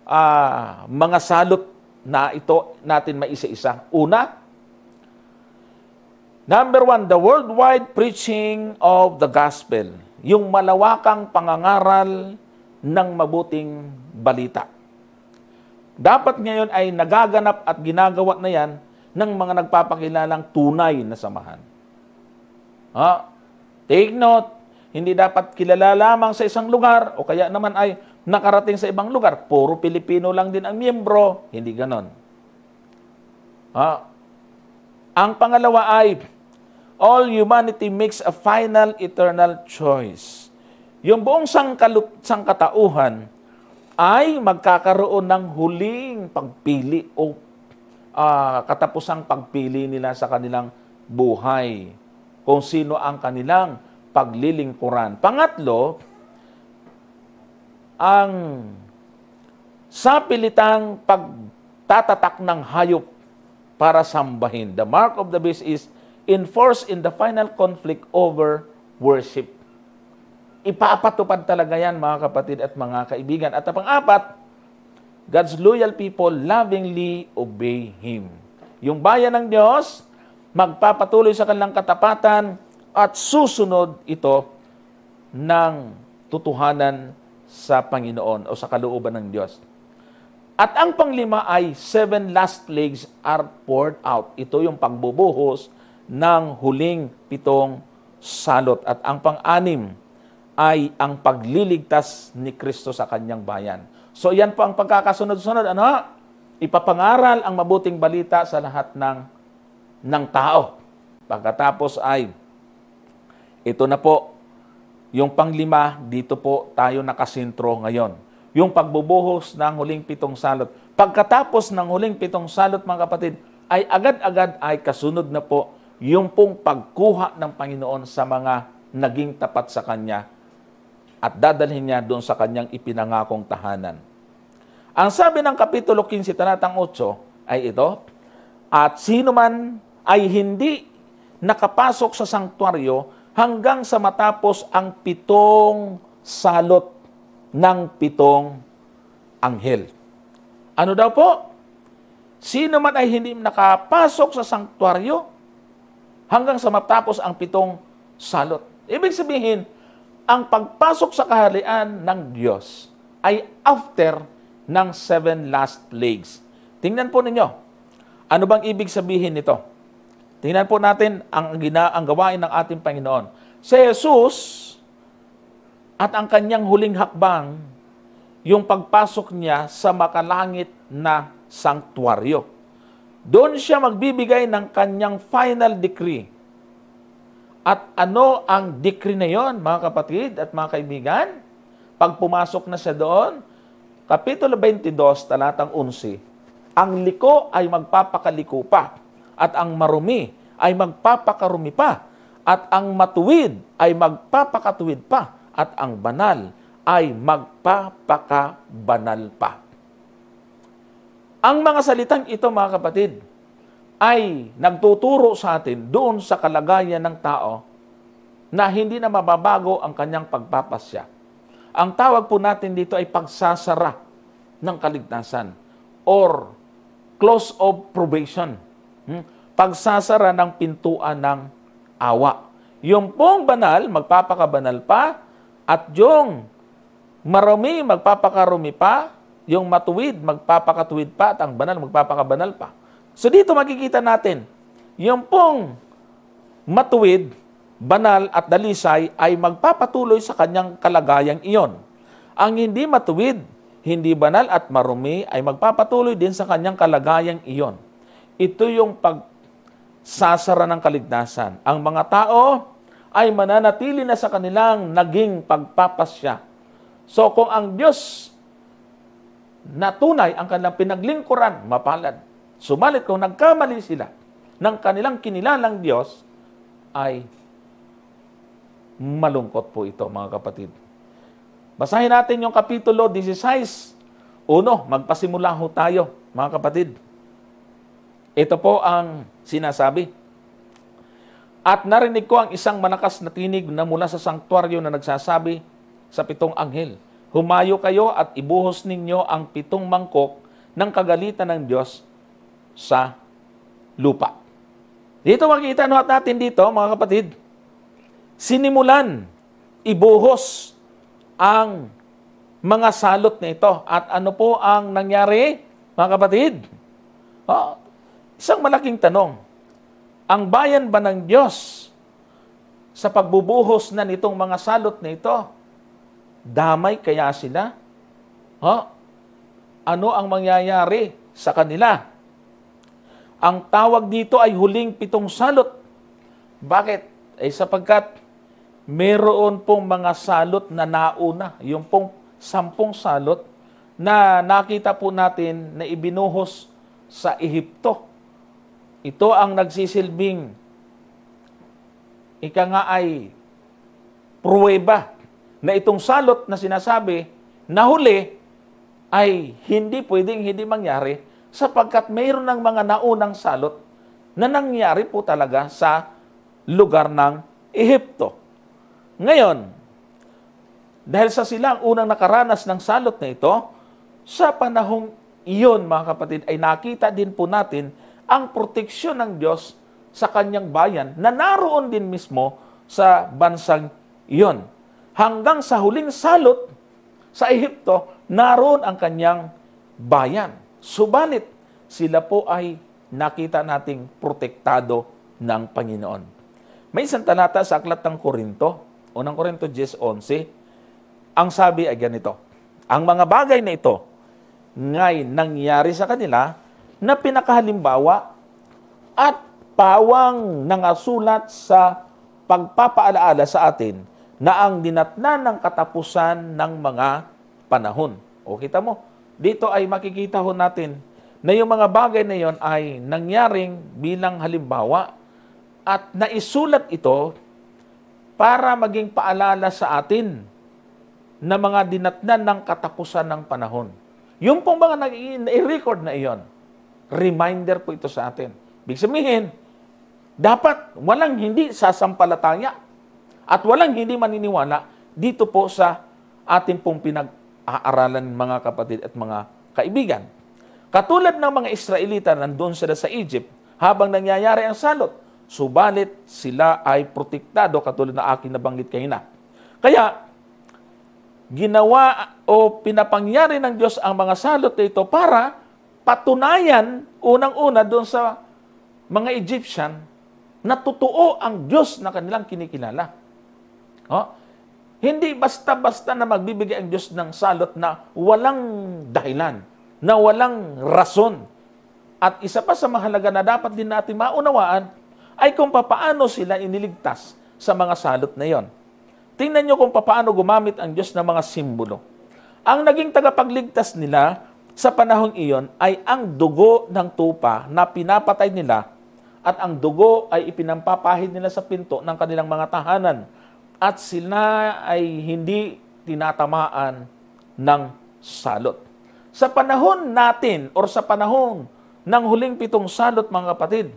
uh, mga salot na ito natin maisa-isa. Una, Number one, the worldwide preaching of the gospel. Yung malawakang pangangaral ng mabuting balita. Dapat ngayon ay nagaganap at ginagawa na yan ng mga nagpapakilalang tunay na samahan. Ha? Take note, hindi dapat kilala lamang sa isang lugar o kaya naman ay nakarating sa ibang lugar. Puro Pilipino lang din ang miyembro. Hindi ganon. Ha? Ang pangalawa ay all humanity makes a final eternal choice. Yung buong sangkalup, sangkatauhan ay magkakaroon ng huling pagpili o uh, katapusang pagpili nila sa kanilang buhay kung sino ang kanilang paglilingkuran. Pangatlo, ang sapilitang pagtatatak ng hayop para sambahin. The mark of the beast is enforced in the final conflict over worship. Ipapatupad talaga yan mga kapatid at mga kaibigan. At ang pang-apat, God's loyal people lovingly obey Him. Yung bayan ng Diyos, magpapatuloy sa kanilang katapatan at susunod ito ng tutuhanan sa Panginoon o sa kalooban ng Diyos. At ang panglima ay seven last plagues are poured out. Ito yung pagbubuhos ng huling pitong salot. At ang pang-anim ay ang pagliligtas ni Kristo sa kanyang bayan. So yan po ang pagkakasunod-sunod. Ano? Ipapangaral ang mabuting balita sa lahat ng, ng tao. Pagkatapos ay, ito na po, yung panglima, dito po tayo nakasintro ngayon. Yung pagbubuhos ng huling pitong salot. Pagkatapos ng huling pitong salot, mga kapatid, ay agad-agad ay kasunod na po yung pong pagkuha ng Panginoon sa mga naging tapat sa Kanya at dadalhin niya doon sa Kanyang ipinangakong tahanan. Ang sabi ng Kapitulo 15, Talatang 8 ay ito, At sino man ay hindi nakapasok sa sangtuaryo hanggang sa matapos ang pitong salot ng pitong anghel. Ano daw po? Sino man ay hindi nakapasok sa sangtuaryo hanggang sa matapos ang pitong salot. Ibig sabihin, ang pagpasok sa kaharian ng Diyos ay after ng seven last plagues. Tingnan po ninyo, ano bang ibig sabihin nito? Tingnan po natin ang, gina, ang gawain ng ating Panginoon. Si Jesus at ang kanyang huling hakbang, yung pagpasok niya sa makalangit na sanktuaryo. Doon siya magbibigay ng kanyang final decree. At ano ang decree na yon, mga kapatid at mga kaibigan? Pag pumasok na siya doon, Kapitulo 22, talatang 11, ang liko ay magpapakaliko pa, at ang marumi ay magpapakarumi pa, at ang matuwid ay magpapakatuwid pa, at ang banal ay magpapakabanal pa. Ang mga salitang ito mga kapatid ay nagtuturo sa atin doon sa kalagayan ng tao na hindi na mababago ang kanyang pagpapasya. Ang tawag po natin dito ay pagsasara ng kaligtasan or close of probation. Hmm? Pagsasara ng pintuan ng awa. Yung pong banal, magpapakabanal pa at yung marami, magpapakarumi pa yung matuwid, magpapakatuwid pa, at ang banal, magpapakabanal pa. So dito makikita natin, yung pong matuwid, banal at dalisay ay magpapatuloy sa kanyang kalagayang iyon. Ang hindi matuwid, hindi banal at marumi ay magpapatuloy din sa kanyang kalagayang iyon. Ito yung pagsasara ng kaligtasan. Ang mga tao ay mananatili na sa kanilang naging pagpapasya. So kung ang Diyos natunay ang kanilang pinaglingkuran, mapalad. Sumalit kung nagkamali sila ng kanilang kinilalang Diyos, ay malungkot po ito mga kapatid. Basahin natin yung Kapitulo 16. Uno, magpasimula ho tayo mga kapatid. Ito po ang sinasabi. At narinig ko ang isang malakas na tinig na mula sa sangtuaryo na nagsasabi sa pitong anghel Humayo kayo at ibuhos ninyo ang pitong mangkok ng kagalitan ng Diyos sa lupa. Dito makikita no, natin dito, mga kapatid, sinimulan, ibuhos ang mga salot na ito. At ano po ang nangyari, mga kapatid? Oh, isang malaking tanong, ang bayan ba ng Diyos sa pagbubuhos na nitong mga salot na ito Damay kaya sila? Ha? Ano ang mangyayari sa kanila? Ang tawag dito ay huling pitong salot. Bakit? Eh sapagkat meron pong mga salot na nauna, yung pong sampung salot na nakita po natin na ibinuhos sa Ehipto. Ito ang nagsisilbing ika nga ay pruweba na itong salot na sinasabi na huli ay hindi pwedeng hindi mangyari sapagkat mayroon ng mga naunang salot na nangyari po talaga sa lugar ng Ehipto. Ngayon, dahil sa sila ang unang nakaranas ng salot na ito, sa panahong iyon mga kapatid ay nakita din po natin ang proteksyon ng Diyos sa kanyang bayan na naroon din mismo sa bansang iyon hanggang sa huling salot sa Ehipto, naroon ang kanyang bayan. Subalit, sila po ay nakita nating protektado ng Panginoon. May isang talata sa Aklat ng Korinto, unang Korinto 10.11, ang sabi ay ganito, Ang mga bagay na ito ngay nangyari sa kanila na pinakahalimbawa at pawang nangasulat sa pagpapaalaala sa atin na ang dinatna ng katapusan ng mga panahon. O kita mo, dito ay makikita ho natin na yung mga bagay na yon ay nangyaring bilang halimbawa at naisulat ito para maging paalala sa atin na mga dinatnan ng katapusan ng panahon. Yung pong mga nag-record na iyon, reminder po ito sa atin. Ibig sabihin, dapat walang hindi sasampalataya at walang hindi maniniwala dito po sa ating pong pinag-aaralan mga kapatid at mga kaibigan. Katulad ng mga Israelita nandoon sila sa Egypt habang nangyayari ang salot, subalit sila ay protektado katulad na akin nabanggit kanina. Kaya, ginawa o pinapangyari ng Diyos ang mga salot na ito para patunayan unang-una doon sa mga Egyptian na totoo ang Diyos na kanilang kinikilala. Oh? Hindi basta-basta na magbibigay ang Diyos ng salot na walang dahilan, na walang rason. At isa pa sa mahalaga na dapat din natin maunawaan ay kung papaano sila iniligtas sa mga salot na iyon. Tingnan niyo kung papaano gumamit ang Diyos ng mga simbolo. Ang naging tagapagligtas nila sa panahong iyon ay ang dugo ng tupa na pinapatay nila at ang dugo ay ipinampapahid nila sa pinto ng kanilang mga tahanan at sila ay hindi tinatamaan ng salot. Sa panahon natin or sa panahon ng huling pitong salot mga kapatid,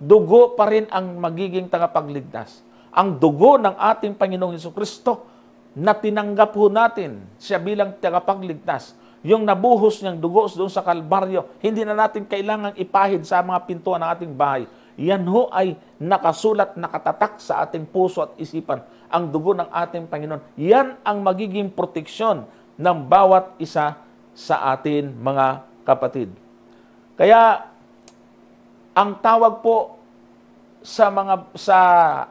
dugo pa rin ang magiging tagapagligtas. Ang dugo ng ating Panginoong Heso Kristo na tinanggap ho natin siya bilang tagapagligtas. Yung nabuhos niyang dugo doon sa Kalbaryo, hindi na natin kailangang ipahid sa mga pintuan ng ating bahay. Yan ho ay nakasulat, nakatatak sa ating puso at isipan ang dugo ng ating Panginoon. Yan ang magiging proteksyon ng bawat isa sa atin, mga kapatid. Kaya ang tawag po sa mga sa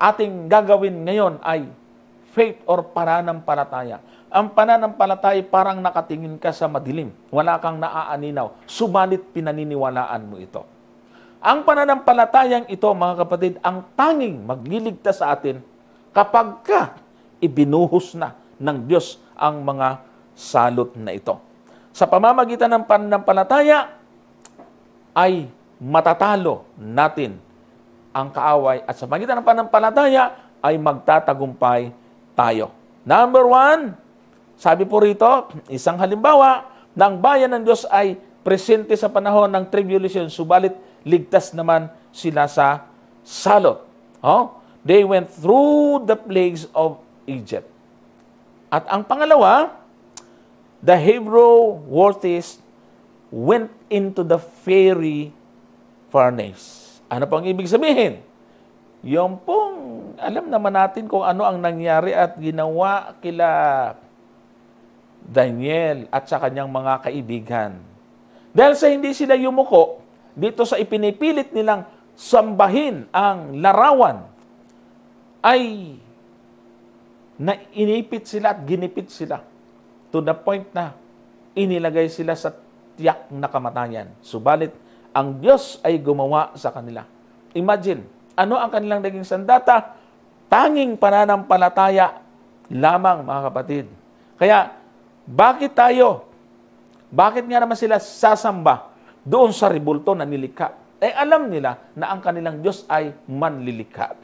ating gagawin ngayon ay faith or pananampalataya. Ang pananampalataya parang nakatingin ka sa madilim. Wala kang naaaninaw. Subalit pinaniniwalaan mo ito. Ang pananampalatayang ito, mga kapatid, ang tanging magliligtas sa atin kapag ka ibinuhos na ng Diyos ang mga salot na ito. Sa pamamagitan ng pananampalataya ay matatalo natin ang kaaway at sa pamamagitan ng pananampalataya ay magtatagumpay tayo. Number one, sabi po rito, isang halimbawa ng bayan ng Diyos ay presente sa panahon ng tribulation, subalit ligtas naman sila sa salot. Oh? They went through the plagues of Egypt. At ang pangalawa, the Hebrew worthies went into the fiery furnace. Ano pang ibig sabihin? Yung pong, alam naman natin kung ano ang nangyari at ginawa kila Daniel at sa kanyang mga kaibigan. Dahil sa hindi sila yumuko, dito sa ipinipilit nilang sambahin ang larawan ay na inipit sila at ginipit sila to the point na inilagay sila sa tiyak na kamatayan. Subalit, ang Diyos ay gumawa sa kanila. Imagine, ano ang kanilang naging sandata? Tanging pananampalataya lamang, mga kapatid. Kaya, bakit tayo? Bakit nga naman sila sasamba doon sa ribulto na nilikha? Eh alam nila na ang kanilang Diyos ay manlilikha.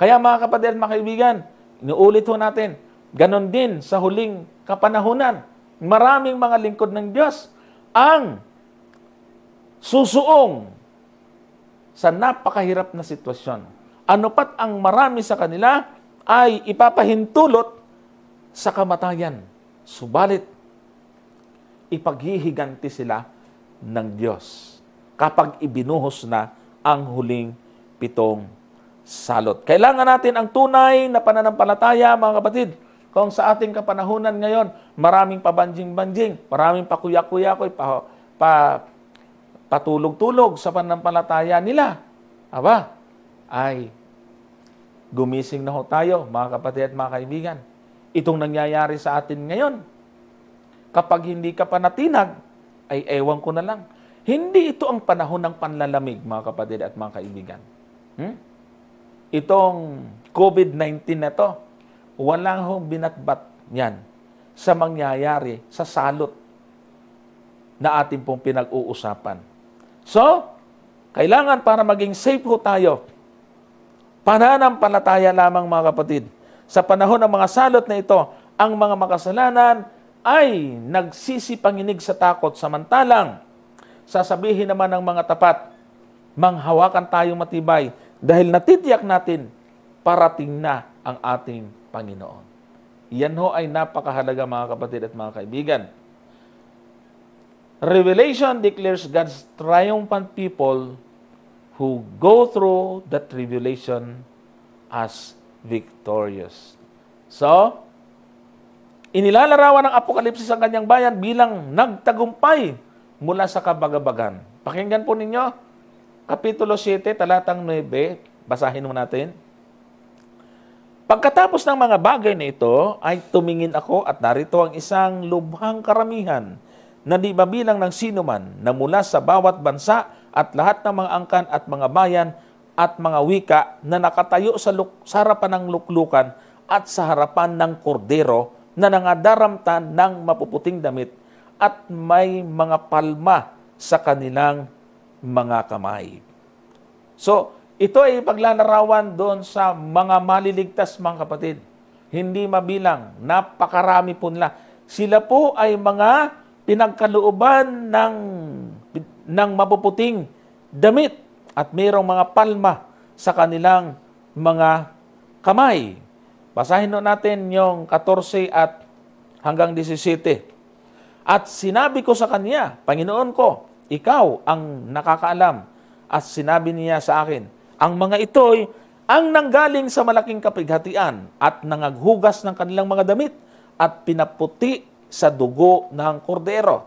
Kaya mga kapatid, mga kaibigan, inuulit ho natin, ganon din sa huling kapanahunan, maraming mga lingkod ng Diyos ang susuong sa napakahirap na sitwasyon. Ano pat ang marami sa kanila ay ipapahintulot sa kamatayan. Subalit, ipaghihiganti sila ng Diyos kapag ibinuhos na ang huling pitong salot. Kailangan natin ang tunay na pananampalataya, mga kapatid. Kung sa ating kapanahunan ngayon, maraming pabanjing-banjing, maraming pakuya kuya kuya pa, pa, patulog-tulog sa pananampalataya nila. Aba, ay gumising na ho tayo, mga kapatid at mga kaibigan. Itong nangyayari sa atin ngayon, kapag hindi ka panatinag, ay ewan ko na lang. Hindi ito ang panahon ng panlalamig, mga kapatid at mga kaibigan. Hmm? itong COVID-19 na to, walang hong binatbat yan sa mangyayari sa salot na ating pong pinag-uusapan. So, kailangan para maging safe ho tayo, pananampalataya lamang mga kapatid. Sa panahon ng mga salot na ito, ang mga makasalanan ay nagsisipanginig sa takot samantalang sasabihin naman ng mga tapat, manghawakan tayong matibay dahil natitiyak natin, parating na ang ating Panginoon. Iyan ho ay napakahalaga mga kapatid at mga kaibigan. Revelation declares God's triumphant people who go through the tribulation as victorious. So, inilalarawan ng Apokalipsis ang kanyang bayan bilang nagtagumpay mula sa kabagabagan. Pakinggan po ninyo, Kapitulo 7, talatang 9, basahin mo natin. Pagkatapos ng mga bagay na ito, ay tumingin ako at narito ang isang lubhang karamihan na di mabilang ng sinuman na mula sa bawat bansa at lahat ng mga angkan at mga bayan at mga wika na nakatayo sa, luk- sa harapan ng luklukan at sa harapan ng kordero na nangadaramtan ng mapuputing damit at may mga palma sa kanilang mga kamay. So, ito ay paglalarawan doon sa mga maliligtas, mga kapatid. Hindi mabilang, napakarami po nila. Sila po ay mga pinagkalooban ng, ng mapuputing damit at mayroong mga palma sa kanilang mga kamay. Basahin natin yung 14 at hanggang 17. At sinabi ko sa kanya, Panginoon ko, ikaw ang nakakaalam. At sinabi niya sa akin, ang mga ito'y ang nanggaling sa malaking kapighatian at nangaghugas ng kanilang mga damit at pinaputi sa dugo ng kordero.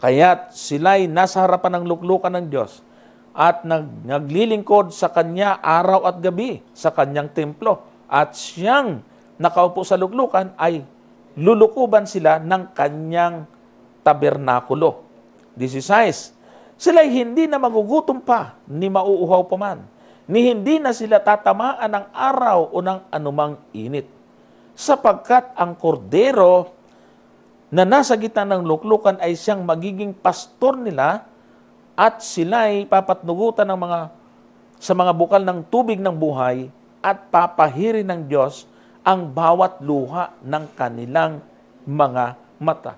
Kaya't sila'y nasa harapan ng luklukan ng Diyos at nag, naglilingkod sa Kanya araw at gabi sa Kanyang templo. At siyang nakaupo sa luklukan ay lulukuban sila ng Kanyang tabernakulo. 16. Sila'y hindi na magugutom pa, ni mauuhaw pa man, ni hindi na sila tatamaan ng araw o ng anumang init. Sapagkat ang kordero na nasa gitna ng luklukan ay siyang magiging pastor nila at sila'y papatnugutan ng mga, sa mga bukal ng tubig ng buhay at papahiri ng Diyos ang bawat luha ng kanilang mga mata.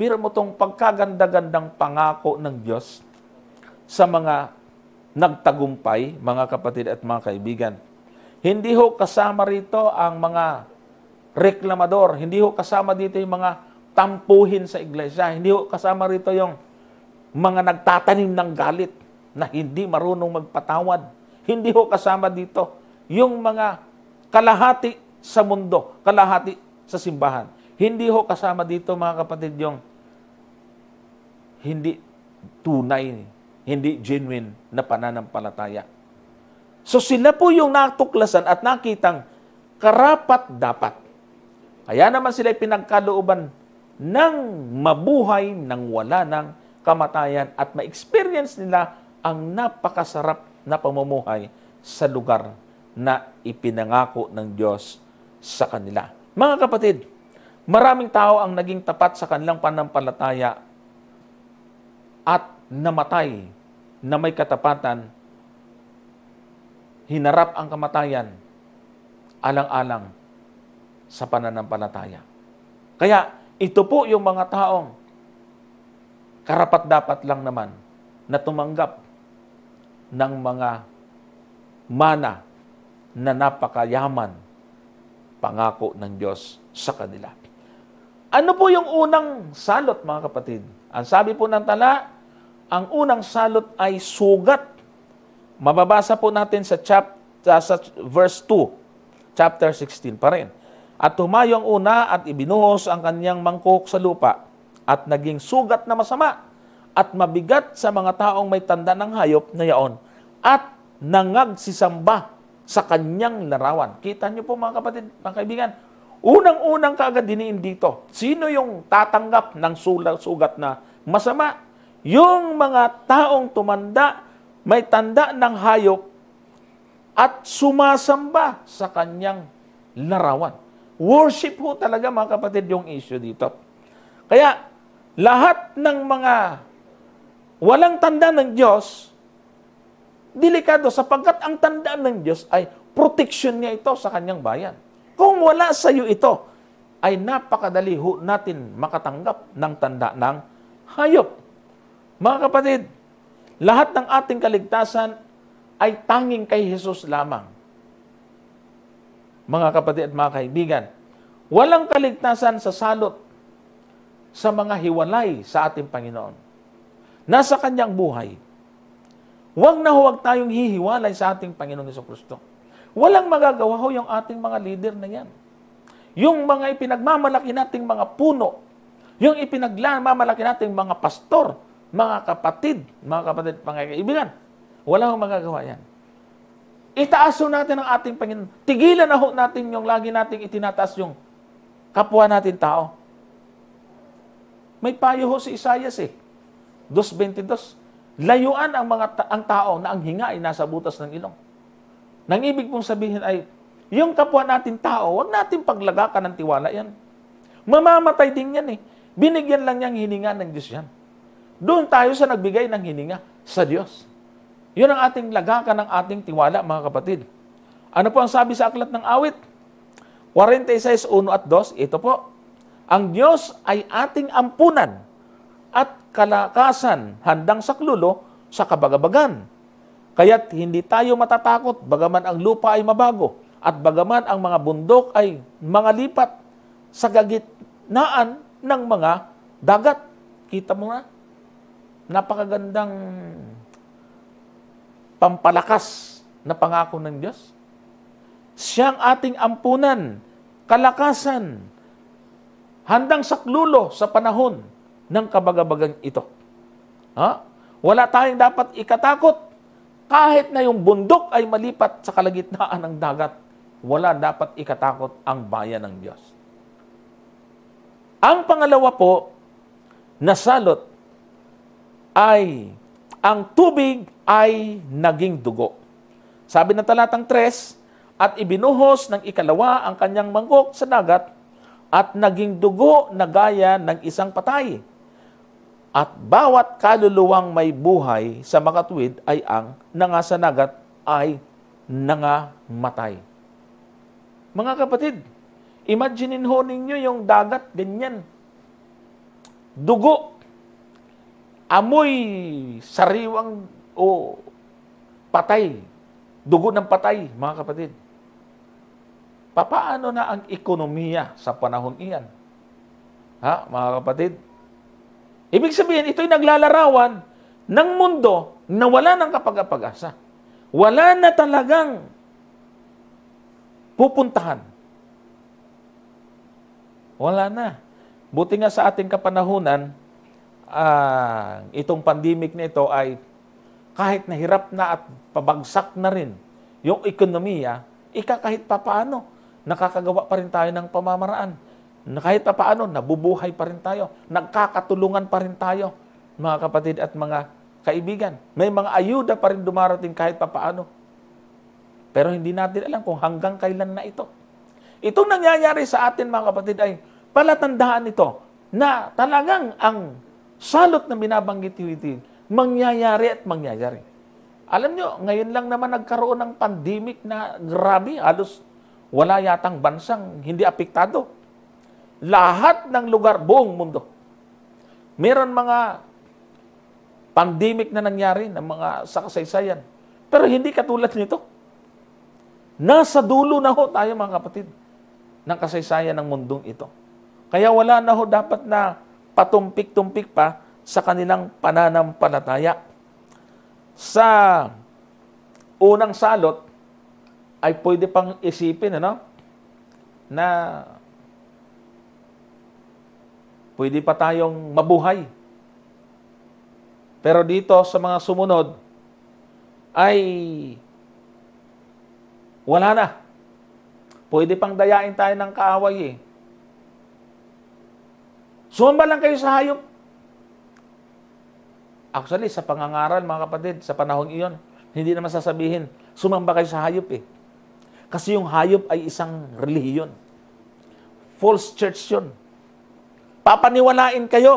Bira mo tong pagkaganda-gandang pangako ng Diyos sa mga nagtagumpay, mga kapatid at mga kaibigan. Hindi ho kasama rito ang mga reklamador. Hindi ho kasama dito yung mga tampuhin sa iglesia. Hindi ho kasama rito yung mga nagtatanim ng galit na hindi marunong magpatawad. Hindi ho kasama dito yung mga kalahati sa mundo, kalahati sa simbahan. Hindi ho kasama dito mga kapatid yung hindi tunay, hindi genuine na pananampalataya. So sila po yung natuklasan at nakitang karapat dapat. Kaya naman sila pinagkalooban ng mabuhay ng wala ng kamatayan at ma-experience nila ang napakasarap na pamumuhay sa lugar na ipinangako ng Diyos sa kanila. Mga kapatid, maraming tao ang naging tapat sa kanilang panampalataya at namatay na may katapatan, hinarap ang kamatayan alang-alang sa pananampalataya. Kaya ito po yung mga taong karapat-dapat lang naman na tumanggap ng mga mana na napakayaman pangako ng Diyos sa kanila. Ano po yung unang salot mga kapatid? Ang sabi po ng tala, ang unang salot ay sugat. Mababasa po natin sa, chapter sa verse 2, chapter 16 pa rin. At tumayo ang una at ibinuhos ang kanyang mangkok sa lupa at naging sugat na masama at mabigat sa mga taong may tanda ng hayop na yaon at nangag Samba sa kanyang larawan. Kita niyo po mga kapatid, mga kaibigan, Unang-unang kaagad diniin dito, sino yung tatanggap ng sulat, sugat na masama? Yung mga taong tumanda, may tanda ng hayop at sumasamba sa kanyang larawan. Worship ho talaga mga kapatid yung issue dito. Kaya lahat ng mga walang tanda ng Diyos, delikado sapagkat ang tanda ng Diyos ay protection niya ito sa kanyang bayan. Kung wala sa iyo ito, ay napakadali ho natin makatanggap ng tanda ng hayop. Mga kapatid, lahat ng ating kaligtasan ay tanging kay Jesus lamang. Mga kapatid at mga kaibigan, walang kaligtasan sa salot sa mga hiwalay sa ating Panginoon. Nasa kanyang buhay. Huwag na huwag tayong hihiwalay sa ating Panginoong Kristo. Walang magagawa ho yung ating mga leader na yan. Yung mga ipinagmamalaki nating mga puno, yung ipinagmamalaki nating mga pastor, mga kapatid, mga kapatid, mga kaibigan, wala hong magagawa yan. Itaas ho natin ang ating Panginoon. Tigilan na ho natin yung lagi nating itinataas yung kapwa natin tao. May payo ho si Isaias eh. 2.22 Layuan ang mga ta- ang tao na ang hinga ay nasa butas ng ilong. Nang ibig mong sabihin ay, yung kapwa natin tao, wag natin paglagakan ng tiwala yan. Mamamatay din yan eh. Binigyan lang niyang hininga ng Diyos yan. Doon tayo sa nagbigay ng hininga sa Diyos. Yun ang ating lagakan ng ating tiwala, mga kapatid. Ano po ang sabi sa aklat ng awit? 46.1 at 2, ito po. Ang Diyos ay ating ampunan at kalakasan handang saklulo sa kabagabagan. Kaya't hindi tayo matatakot bagaman ang lupa ay mabago at bagaman ang mga bundok ay mga lipat sa gagitnaan ng mga dagat. Kita mo na, napakagandang pampalakas na pangako ng Diyos. Siyang ating ampunan, kalakasan, handang saklulo sa panahon ng kabagabagang ito. Ha? Wala tayong dapat ikatakot kahit na yung bundok ay malipat sa kalagitnaan ng dagat, wala dapat ikatakot ang bayan ng Diyos. Ang pangalawa po, na salot ay ang tubig ay naging dugo. Sabi ng talatang 3, at ibinuhos ng ikalawa ang kanyang mangkok sa dagat at naging dugo na gaya ng isang patay. At bawat kaluluwang may buhay sa makatwid ay ang nangasanagat ay nangamatay. Mga kapatid, imaginin ho ninyo yung dagat ganyan. Dugo. Amoy sariwang o oh, patay. Dugo ng patay, mga kapatid. Papaano na ang ekonomiya sa panahon iyan? Ha, mga kapatid? Ibig sabihin, ito'y naglalarawan ng mundo na wala ng kapag-apag-asa. Wala na talagang pupuntahan. Wala na. Buti nga sa ating kapanahunan, uh, itong pandemic na ito ay kahit nahirap na at pabagsak na rin yung ekonomiya, ikakahit kahit papaano, nakakagawa pa rin tayo ng pamamaraan na kahit pa paano, nabubuhay pa rin tayo. Nagkakatulungan pa rin tayo, mga kapatid at mga kaibigan. May mga ayuda pa rin dumarating kahit pa paano. Pero hindi natin alam kung hanggang kailan na ito. Itong nangyayari sa atin, mga kapatid, ay palatandaan ito na talagang ang salot na binabanggit ni mangyayari at mangyayari. Alam nyo, ngayon lang naman nagkaroon ng pandemic na grabe, halos wala yatang bansang hindi apektado lahat ng lugar, buong mundo. Meron mga pandemic na nangyari ng mga sa kasaysayan. Pero hindi katulad nito. Nasa dulo na ho tayo mga kapatid ng kasaysayan ng mundong ito. Kaya wala na ho dapat na patumpik-tumpik pa sa kanilang pananampalataya. Sa unang salot ay pwede pang isipin ano, na pwede pa tayong mabuhay. Pero dito sa mga sumunod, ay wala na. Pwede pang dayain tayo ng kaaway eh. Sumamba lang kayo sa hayop. Actually, sa pangangaral, mga kapatid, sa panahong iyon, hindi naman sasabihin, sumamba kayo sa hayop eh. Kasi yung hayop ay isang relihiyon. False church yun. Papaniwalain kayo.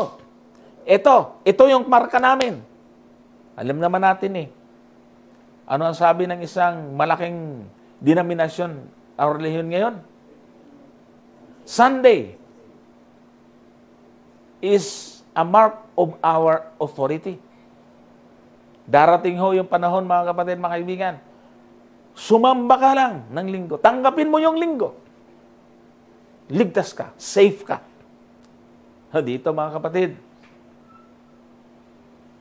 Ito, ito yung marka namin. Alam naman natin eh. Ano ang sabi ng isang malaking denominasyon o reliyon ngayon? Sunday is a mark of our authority. Darating ho yung panahon, mga kapatid, mga kaibigan. Sumamba ka lang ng linggo. Tanggapin mo yung linggo. Ligtas ka. Safe ka dito mga kapatid,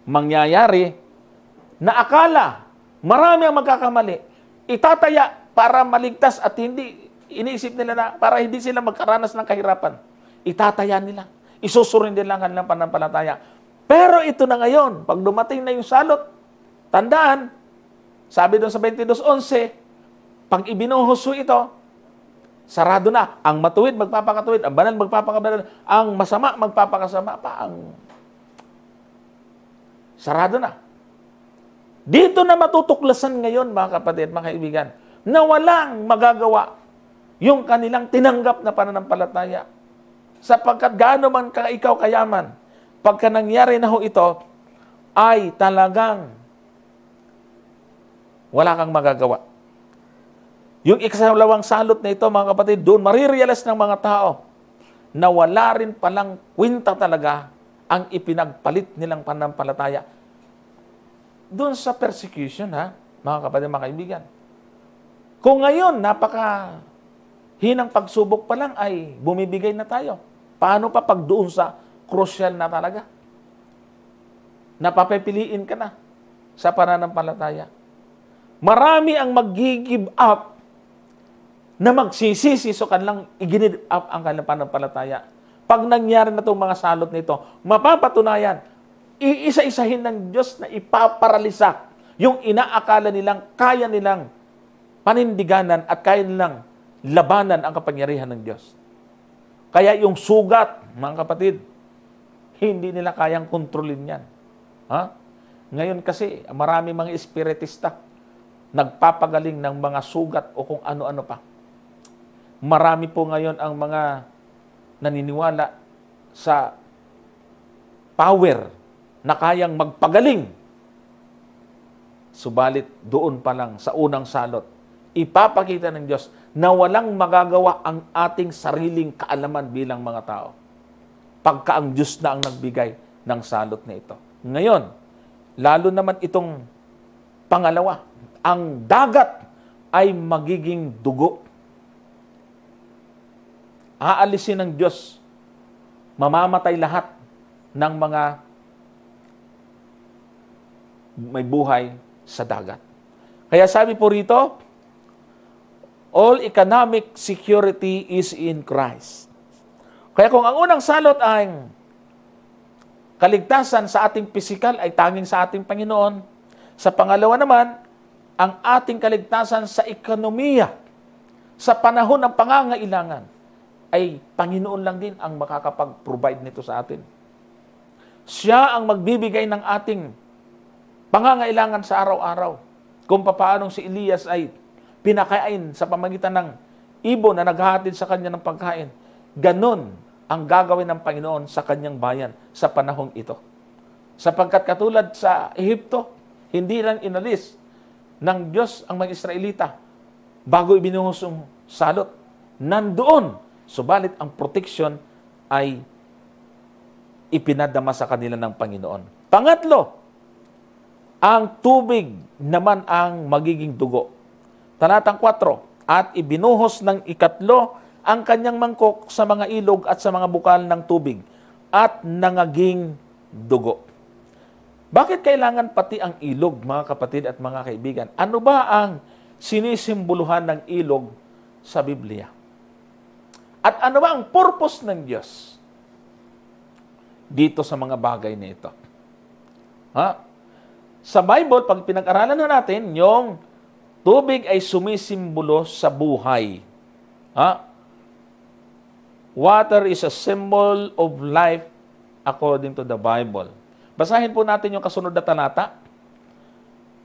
mangyayari na akala marami ang magkakamali, itataya para maligtas at hindi iniisip nila na para hindi sila magkaranas ng kahirapan. Itataya nila. Isusurin nila ang kanilang panampalataya. Pero ito na ngayon, pag dumating na yung salot, tandaan, sabi doon sa 22.11, pag ibinuhuso ito, sarado na. Ang matuwid, magpapakatuwid. Ang banal, magpapakabanal. Ang masama, magpapakasama pa. Ang sarado na. Dito na matutuklasan ngayon, mga kapatid, mga kaibigan, na walang magagawa yung kanilang tinanggap na pananampalataya. Sapagkat gaano man ka ikaw kayaman, pagka nangyari na ho ito, ay talagang wala kang magagawa. Yung ikalawang salot na ito, mga kapatid, doon marirealize ng mga tao na wala rin palang kwinta talaga ang ipinagpalit nilang panampalataya doon sa persecution, ha? Mga kapatid, mga kaibigan. Kung ngayon, napaka hinang pagsubok pa lang ay bumibigay na tayo. Paano pa pag doon sa crucial na talaga? Napapipiliin ka na sa pananampalataya. Marami ang mag-give up na magsisisi so kanilang iginid up ang kanilang panampalataya. Pag nangyari na itong mga salot nito, mapapatunayan, iisa-isahin ng Diyos na ipaparalisa yung inaakala nilang kaya nilang panindiganan at kaya nilang labanan ang kapangyarihan ng Diyos. Kaya yung sugat, mga kapatid, hindi nila kayang kontrolin yan. Ha? Ngayon kasi, marami mga espiritista nagpapagaling ng mga sugat o kung ano-ano pa. Marami po ngayon ang mga naniniwala sa power na kayang magpagaling. Subalit doon pa lang sa unang salot, ipapakita ng Diyos na walang magagawa ang ating sariling kaalaman bilang mga tao. Pagka ang Diyos na ang nagbigay ng salot na ito. Ngayon, lalo naman itong pangalawa, ang dagat ay magiging dugo Aalisin ng Diyos. Mamamatay lahat ng mga may buhay sa dagat. Kaya sabi po rito, all economic security is in Christ. Kaya kung ang unang salot ay kaligtasan sa ating pisikal ay tanging sa ating Panginoon, sa pangalawa naman, ang ating kaligtasan sa ekonomiya, sa panahon ng pangangailangan, ay Panginoon lang din ang makakapag-provide nito sa atin. Siya ang magbibigay ng ating pangangailangan sa araw-araw. Kung paano si Elias ay pinakain sa pamagitan ng ibon na naghahatid sa kanya ng pagkain. ganun ang gagawin ng Panginoon sa kanyang bayan sa panahong ito. Sapagkat katulad sa Ehipto, hindi lang inalis ng Diyos ang mga Israelita bago ibinuhos ang salot. Nandoon Subalit ang protection ay ipinadama sa kanila ng Panginoon. Pangatlo, ang tubig naman ang magiging dugo. Talatang 4, at ibinuhos ng ikatlo ang kanyang mangkok sa mga ilog at sa mga bukal ng tubig at nangaging dugo. Bakit kailangan pati ang ilog, mga kapatid at mga kaibigan? Ano ba ang sinisimboluhan ng ilog sa Biblia? At ano ba ang purpose ng Diyos dito sa mga bagay na ito? Ha? Sa Bible, pag pinag-aralan na natin, yung tubig ay sumisimbolo sa buhay. Ha? Water is a symbol of life according to the Bible. Basahin po natin yung kasunod na talata.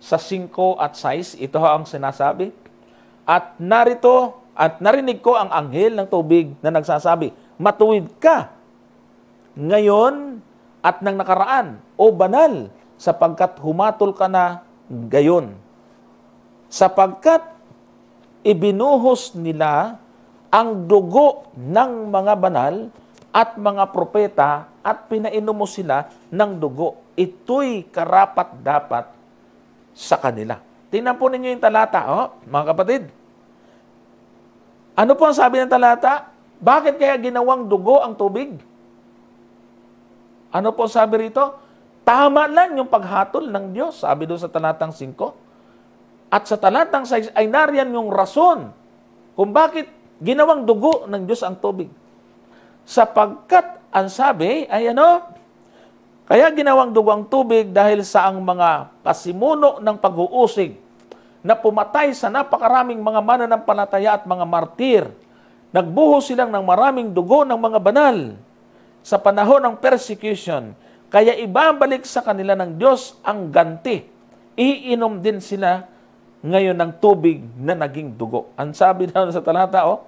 Sa 5 at 6, ito ang sinasabi. At narito at narinig ko ang anghel ng tubig na nagsasabi, Matuwid ka ngayon at nang nakaraan o banal sapagkat humatol ka na gayon. Sapagkat ibinuhos nila ang dugo ng mga banal at mga propeta at pinainomo sila ng dugo. Ito'y karapat dapat sa kanila. Tingnan po ninyo yung talata, oh, mga kapatid. Ano po ang sabi ng talata? Bakit kaya ginawang dugo ang tubig? Ano po ang sabi rito? Tama lang yung paghatol ng Diyos, sabi doon sa talatang 5. At sa talatang 6 ay nariyan yung rason kung bakit ginawang dugo ng Diyos ang tubig. Sapagkat ang sabi ay ano? Kaya ginawang dugo ang tubig dahil sa ang mga pasimuno ng pag-uusig na pumatay sa napakaraming mga mananampalataya at mga martir. Nagbuho silang ng maraming dugo ng mga banal sa panahon ng persecution. Kaya ibabalik sa kanila ng Diyos ang ganti. Iinom din sila ngayon ng tubig na naging dugo. Ang sabi na [laughs] sa talata, oh,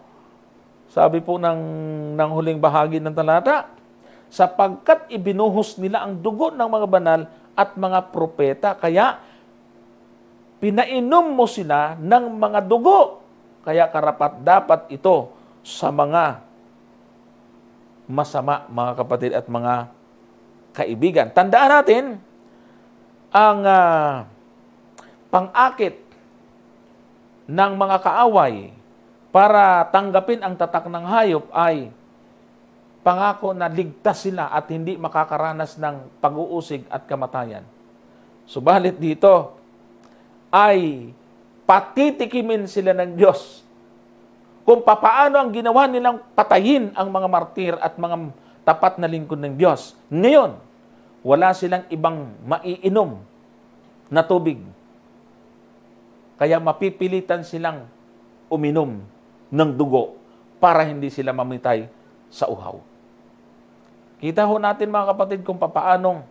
sabi po ng, ng huling bahagi ng talata, sapagkat ibinuhos nila ang dugo ng mga banal at mga propeta, kaya pinainom mo sila ng mga dugo. Kaya karapat dapat ito sa mga masama, mga kapatid at mga kaibigan. Tandaan natin, ang uh, pangakit ng mga kaaway para tanggapin ang tatak ng hayop ay pangako na ligtas sila at hindi makakaranas ng pag-uusig at kamatayan. Subalit dito, ay patitikimin sila ng Diyos kung papaano ang ginawa nilang patayin ang mga martir at mga tapat na lingkod ng Diyos. Ngayon, wala silang ibang maiinom na tubig. Kaya mapipilitan silang uminom ng dugo para hindi sila mamitay sa uhaw. Kita ho natin mga kapatid kung papaanong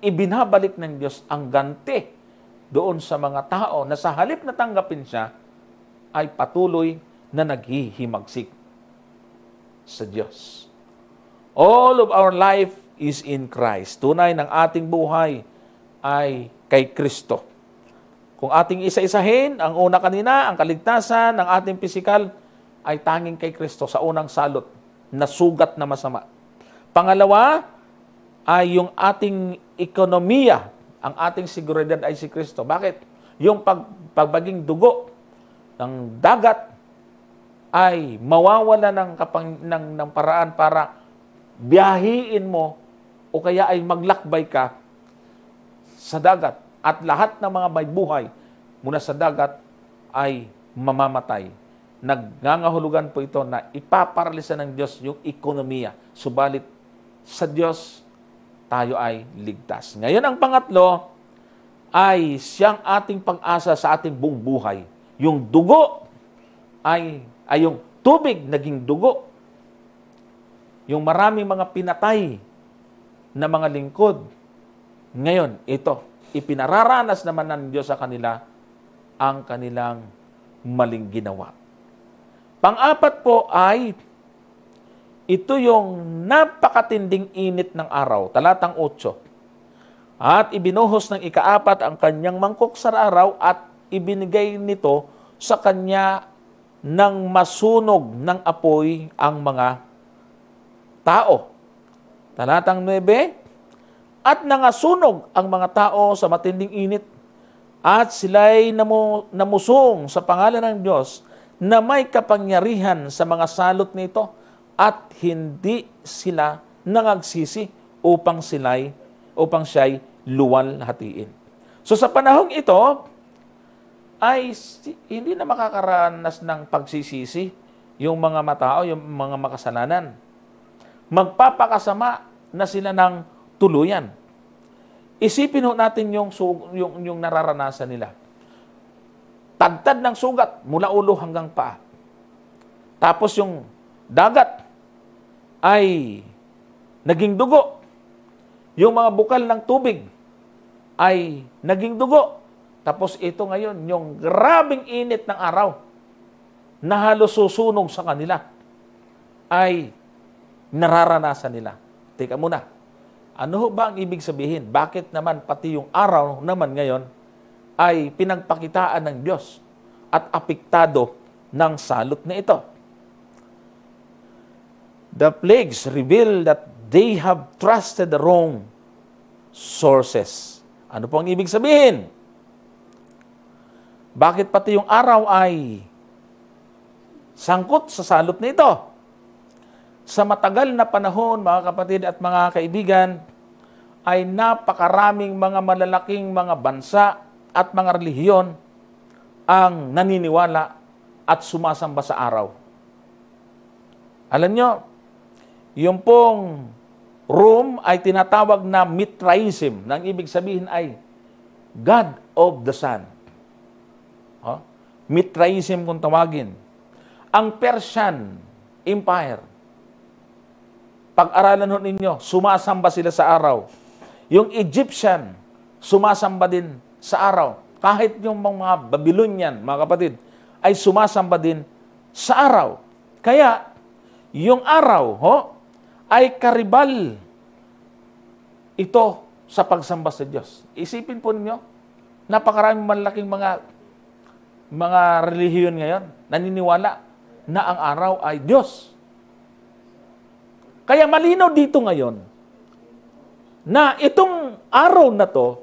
ibinabalik ng Diyos ang ganti doon sa mga tao na sa halip na tanggapin siya, ay patuloy na naghihimagsik sa Diyos. All of our life is in Christ. Tunay ng ating buhay ay kay Kristo. Kung ating isa-isahin, ang una kanina, ang kaligtasan ng ating pisikal ay tanging kay Kristo sa unang salot na sugat na masama. Pangalawa ay yung ating ekonomiya ang ating siguridad ay si Kristo. Bakit? Yung pag, pagbaging dugo ng dagat ay mawawala ng, kapang, ng, ng paraan para biyahiin mo o kaya ay maglakbay ka sa dagat at lahat ng mga may buhay muna sa dagat ay mamamatay. Nagngangahulugan po ito na ipaparalisa ng Diyos yung ekonomiya. Subalit sa Diyos, tayo ay ligtas. Ngayon ang pangatlo ay siyang ating pag-asa sa ating buong buhay. Yung dugo ay, ay yung tubig naging dugo. Yung maraming mga pinatay na mga lingkod. Ngayon, ito, ipinararanas naman ng Diyos sa kanila ang kanilang maling ginawa. Pang-apat po ay ito yung napakatinding init ng araw, talatang 8. At ibinuhos ng ikaapat ang kanyang mangkok sa araw at ibinigay nito sa kanya ng masunog ng apoy ang mga tao. Talatang 9, At nangasunog ang mga tao sa matinding init at sila'y namu- namusong sa pangalan ng Diyos na may kapangyarihan sa mga salot nito at hindi sila nangagsisi upang sila'y upang siya'y luwalhatiin. So sa panahong ito ay hindi na makakaranas ng pagsisisi yung mga matao, yung mga makasalanan. Magpapakasama na sila ng tuluyan. Isipin natin yung, yung, yung nararanasan nila. Tagtad ng sugat mula ulo hanggang paa. Tapos yung dagat ay naging dugo. Yung mga bukal ng tubig ay naging dugo. Tapos ito ngayon, yung grabing init ng araw na halos susunog sa kanila ay nararanasan nila. Teka muna, ano ba ang ibig sabihin? Bakit naman pati yung araw naman ngayon ay pinagpakitaan ng Diyos at apiktado ng salot na ito? The plagues reveal that they have trusted the wrong sources. Ano pong ibig sabihin? Bakit pati yung araw ay sangkot sa salop na ito? Sa matagal na panahon, mga kapatid at mga kaibigan, ay napakaraming mga malalaking mga bansa at mga relihiyon ang naniniwala at sumasamba sa araw. Alam nyo, yung pong Rome ay tinatawag na Mithraism. Nang ibig sabihin ay God of the Sun. Huh? Mithraism kung tawagin. Ang Persian Empire, pag-aralan nun ninyo, sumasamba sila sa araw. Yung Egyptian, sumasamba din sa araw. Kahit yung mga Babylonian, mga kapatid, ay sumasamba din sa araw. Kaya, yung araw, ho, ay karibal ito sa pagsamba sa Diyos. Isipin po ninyo, napakaraming malaking mga mga relihiyon ngayon naniniwala na ang araw ay Diyos. Kaya malinaw dito ngayon na itong araw na to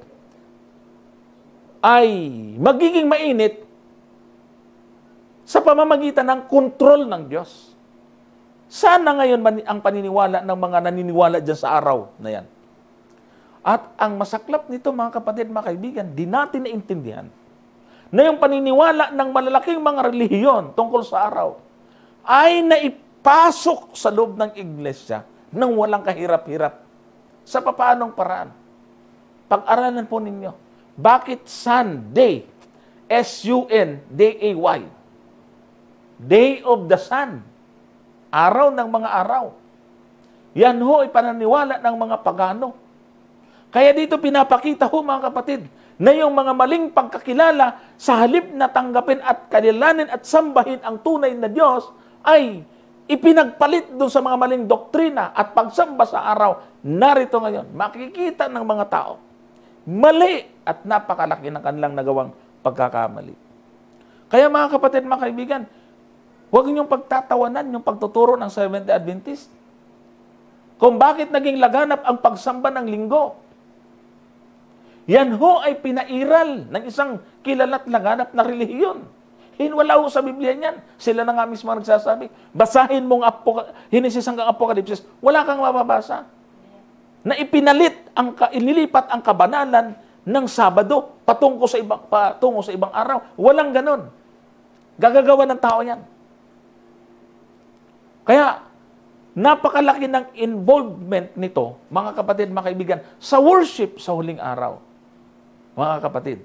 ay magiging mainit sa pamamagitan ng kontrol ng Diyos. Sana ngayon man, ang paniniwala ng mga naniniwala dyan sa araw na yan. At ang masaklap nito mga kapatid, mga kaibigan, di natin naintindihan na yung paniniwala ng malalaking mga relihiyon tungkol sa araw ay naipasok sa loob ng iglesia nang walang kahirap-hirap sa papaanong paraan. Pag-aralan po ninyo, bakit Sunday, S-U-N-D-A-Y, Day of the Sun, Araw ng mga araw. Yan ho ay pananiwala ng mga pagano. Kaya dito pinapakita ho mga kapatid na yung mga maling pagkakilala sa halip na tanggapin at kalilanin at sambahin ang tunay na Diyos ay ipinagpalit doon sa mga maling doktrina at pagsamba sa araw, narito ngayon, makikita ng mga tao, mali at napakalaki ng kanilang nagawang pagkakamali. Kaya mga kapatid, mga kaibigan, Huwag niyong pagtatawanan yung pagtuturo ng Seventh-day Adventist. Kung bakit naging laganap ang pagsamba ng linggo. Yan ho ay pinairal ng isang kilalat laganap na relihiyon. Hinwala ho sa Biblia niyan. Sila na nga mismo nagsasabi, basahin mong apoka- Hinesis hanggang Apokalipsis, wala kang mababasa. Na ipinalit, ang, inilipat ang kabanalan ng Sabado patungo sa ibang, patungo sa ibang araw. Walang ganon. Gagagawa ng tao yan. Kaya, napakalaki ng involvement nito, mga kapatid, mga kaibigan, sa worship sa huling araw. Mga kapatid,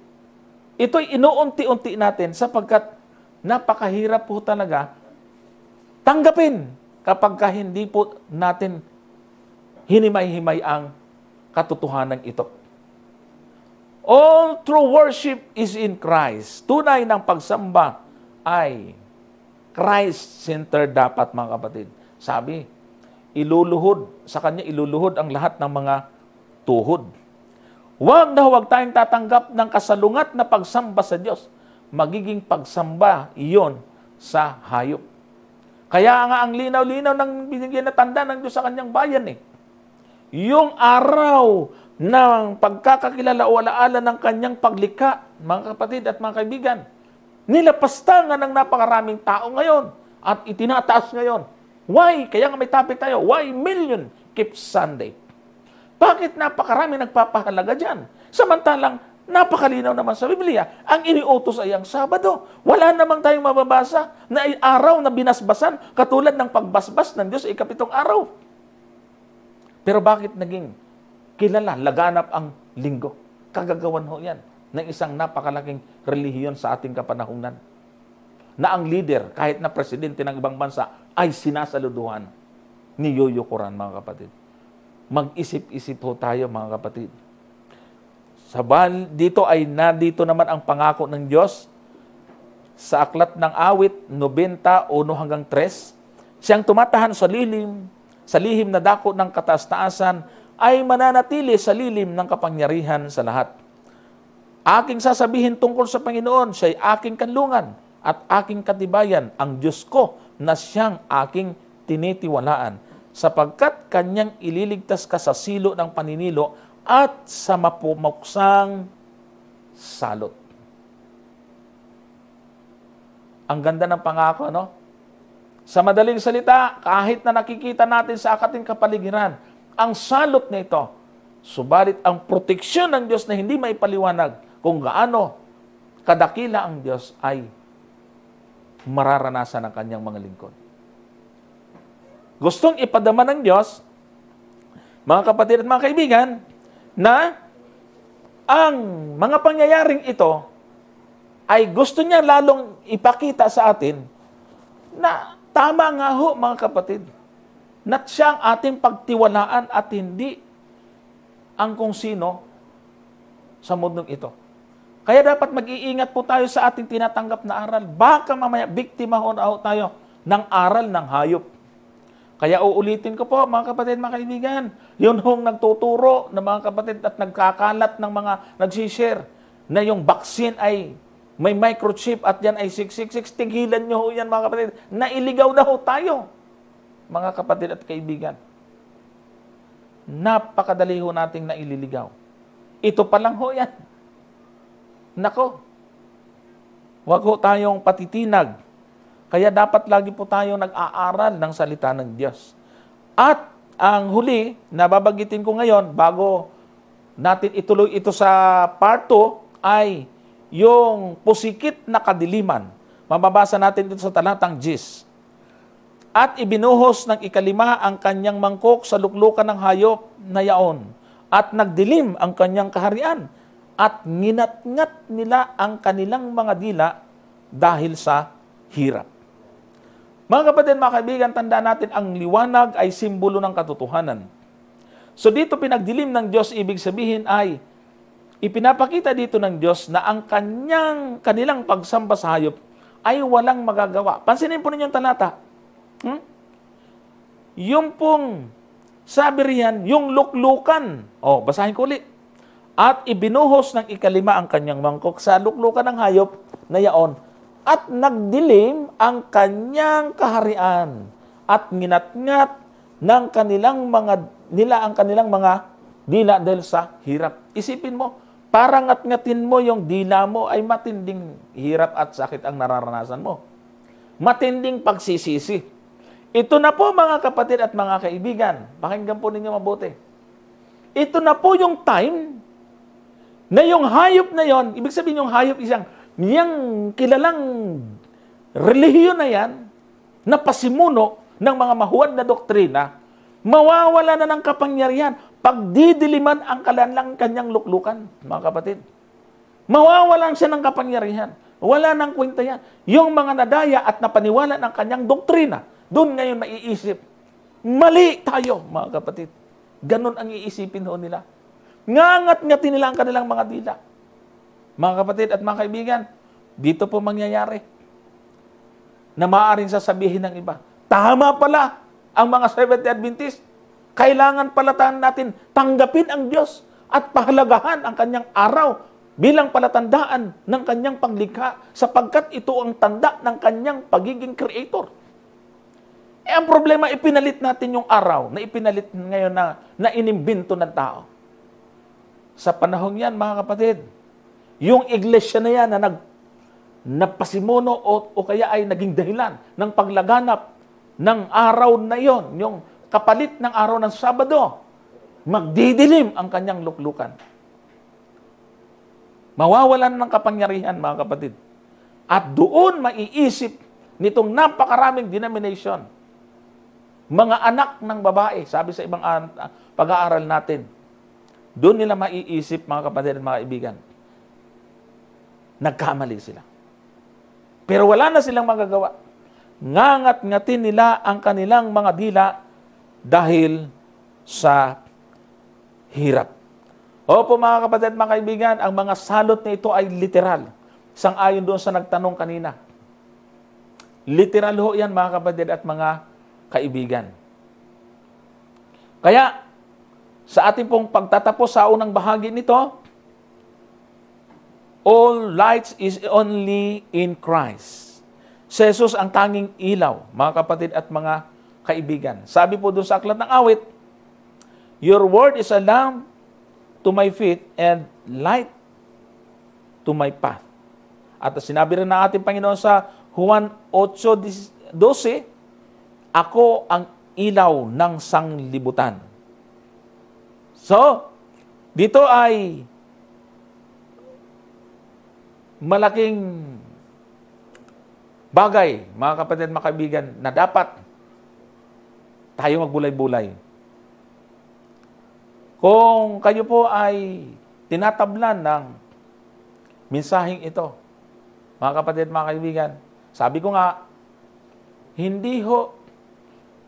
ito'y inuunti-unti natin sapagkat napakahirap po talaga tanggapin kapag ka hindi po natin hinimay-himay ang katotohanan ito. All true worship is in Christ. Tunay ng pagsamba ay Christ-centered dapat mga kapatid. Sabi, iluluhod, sa kanya iluluhod ang lahat ng mga tuhod. Huwag na huwag tayong tatanggap ng kasalungat na pagsamba sa Diyos. Magiging pagsamba iyon sa hayop. Kaya nga ang linaw-linaw ng binigyan na tanda ng Diyos sa kanyang bayan eh. Yung araw ng pagkakakilala o alaala ng kanyang paglika, mga kapatid at mga kaibigan, nilapastangan ng napakaraming tao ngayon at itinataas ngayon. Why? Kaya nga may topic tayo. Why million keep Sunday? Bakit napakarami nagpapahalaga dyan? Samantalang napakalinaw naman sa Biblia, ang iniutos ay ang Sabado. Wala namang tayong mababasa na araw na binasbasan katulad ng pagbasbas ng Diyos sa ikapitong araw. Pero bakit naging kilala, laganap ang linggo? Kagagawan ho yan ng isang napakalaking relihiyon sa ating kapanahunan. Na ang leader, kahit na presidente ng ibang bansa, ay sinasaluduhan ni Yoyo Koran, mga kapatid. Mag-isip-isip po tayo, mga kapatid. Sa bal, dito ay nadito naman ang pangako ng Diyos sa aklat ng awit 90, hanggang 3. Siyang tumatahan sa lilim, sa lihim na dako ng kataas-taasan, ay mananatili sa lilim ng kapangyarihan sa lahat Aking sasabihin tungkol sa Panginoon, siya'y aking kanlungan at aking katibayan, ang Diyos ko na siyang aking tinitiwalaan, sapagkat kanyang ililigtas ka sa silo ng paninilo at sa mapumaksang salot. Ang ganda ng pangako, no? Sa madaling salita, kahit na nakikita natin sa akating kapaligiran, ang salot nito, subalit ang proteksyon ng Diyos na hindi maipaliwanag, kung gaano kadakila ang Diyos ay mararanasan ng kanyang mga lingkod. Gustong ipadama ng Diyos, mga kapatid at mga kaibigan, na ang mga pangyayaring ito ay gusto niya lalong ipakita sa atin na tama nga ho mga kapatid na siya ang ating pagtiwalaan at hindi ang kung sino sa mundong ito. Kaya dapat mag-iingat po tayo sa ating tinatanggap na aral. Baka mamaya biktima ho na tayo ng aral ng hayop. Kaya uulitin ko po, mga kapatid, mga kaibigan, yun hong nagtuturo ng mga kapatid at nagkakalat ng mga nagsishare na yung vaccine ay may microchip at yan ay 666. Tigilan nyo ho yan, mga kapatid. Nailigaw na ho tayo, mga kapatid at kaibigan. Napakadali ho nating naililigaw. Ito pa lang ho yan. Nako, wag ho tayong patitinag. Kaya dapat lagi po tayong nag-aaral ng salita ng Diyos. At ang huli, nababagitin ko ngayon, bago natin ituloy ito sa part 2, ay yung pusikit na kadiliman. Mababasa natin dito sa talatang Jis. At ibinuhos ng ikalima ang kanyang mangkok sa luklukan ng hayop na yaon. At nagdilim ang kanyang kaharian at nginatngat nila ang kanilang mga dila dahil sa hirap. Mga kapatid, mga kaibigan, tandaan natin ang liwanag ay simbolo ng katotohanan. So dito pinagdilim ng Diyos, ibig sabihin ay ipinapakita dito ng Diyos na ang kanyang, kanilang pagsamba sa hayop ay walang magagawa. Pansinin po ninyo ang talata. Hmm? Yung pong sabi riyan, yung luklukan. O, oh, basahin ko ulit at ibinuhos ng ikalima ang kanyang mangkok sa luklukan ng hayop na yaon. At nagdilim ang kanyang kaharian at nginatngat ng kanilang mga nila ang kanilang mga dila dahil sa hirap. Isipin mo, parang ngatin mo yung dila mo ay matinding hirap at sakit ang nararanasan mo. Matinding pagsisisi. Ito na po mga kapatid at mga kaibigan. Pakinggan po ninyo mabuti. Ito na po yung time na yung hayop na yon, ibig sabihin yung hayop isang niyang kilalang relihiyon na yan na pasimuno ng mga mahuwad na doktrina, mawawala na ng kapangyarihan pag didiliman ang kalanlang kanyang luklukan, mga kapatid. Mawawalan siya ng kapangyarihan. Wala nang kwenta yan. Yung mga nadaya at napaniwala ng kanyang doktrina, doon ngayon maiisip, mali tayo, mga kapatid. Ganon ang iisipin ho nila. Ngangat-ngatin nila ang kanilang mga dila. Mga kapatid at mga kaibigan, dito po mangyayari na maaaring sasabihin ng iba, tama pala ang mga Seventh day Adventist. Kailangan palatan natin tanggapin ang Diyos at pahalagahan ang kanyang araw bilang palatandaan ng kanyang paglikha sapagkat ito ang tanda ng kanyang pagiging creator. Eh, ang problema, ipinalit natin yung araw na ipinalit ngayon na, na inimbento ng tao sa panahong yan, mga kapatid, yung iglesia na yan na nag, napasimuno o, o kaya ay naging dahilan ng paglaganap ng araw na yon, yung kapalit ng araw ng Sabado, magdidilim ang kanyang luklukan. Mawawalan ng kapangyarihan, mga kapatid. At doon maiisip nitong napakaraming denomination, mga anak ng babae, sabi sa ibang pag-aaral natin, doon nila maiisip, mga kapatid at mga kaibigan, nagkamali sila. Pero wala na silang magagawa. Ngangat-ngatin nila ang kanilang mga dila dahil sa hirap. Opo mga kapatid, at mga kaibigan, ang mga salot na ito ay literal. Sang-ayon doon sa nagtanong kanina. Literal ho yan mga kapatid at mga kaibigan. Kaya sa ating pong pagtatapos sa unang bahagi nito, all lights is only in Christ. Si Jesus ang tanging ilaw, mga kapatid at mga kaibigan. Sabi po doon sa aklat ng awit, Your word is a lamp to my feet and light to my path. At sinabi rin ng ating Panginoon sa Juan 8.12, Ako ang ilaw ng sanglibutan. So, dito ay malaking bagay, mga kapatid, mga kaibigan, na dapat tayo magbulay-bulay. Kung kayo po ay tinatablan ng mensaheng ito, mga kapatid, mga kaibigan, sabi ko nga, hindi ho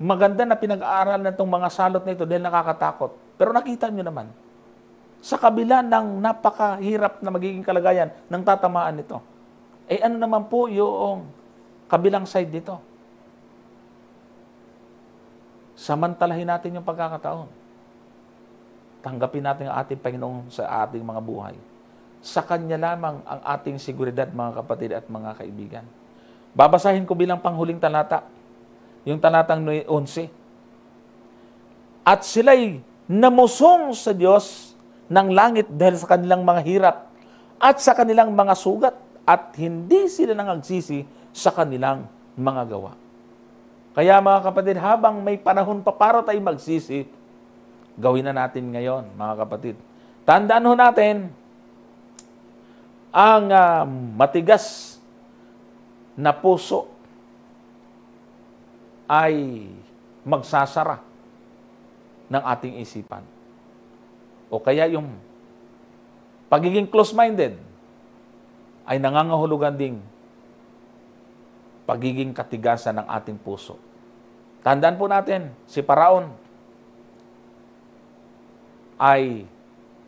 maganda na pinag-aaralan na itong mga salot na ito dahil nakakatakot. Pero nakita nyo naman, sa kabila ng napakahirap na magiging kalagayan ng tatamaan nito, eh ano naman po yung kabilang side dito? Samantalahin natin yung pagkakataon. Tanggapin natin ang ating Panginoon sa ating mga buhay. Sa Kanya lamang ang ating seguridad, mga kapatid at mga kaibigan. Babasahin ko bilang panghuling talata, yung talatang 11. At sila'y namusong sa Diyos ng langit dahil sa kanilang mga hirap at sa kanilang mga sugat at hindi sila nangagsisi sa kanilang mga gawa. Kaya mga kapatid, habang may panahon pa para tayo magsisi, gawin na natin ngayon, mga kapatid. Tandaan ho natin, ang uh, matigas na puso ay magsasara ng ating isipan. O kaya yung pagiging close-minded ay nangangahulugan ding pagiging katigasan ng ating puso. Tandaan po natin, si Paraon ay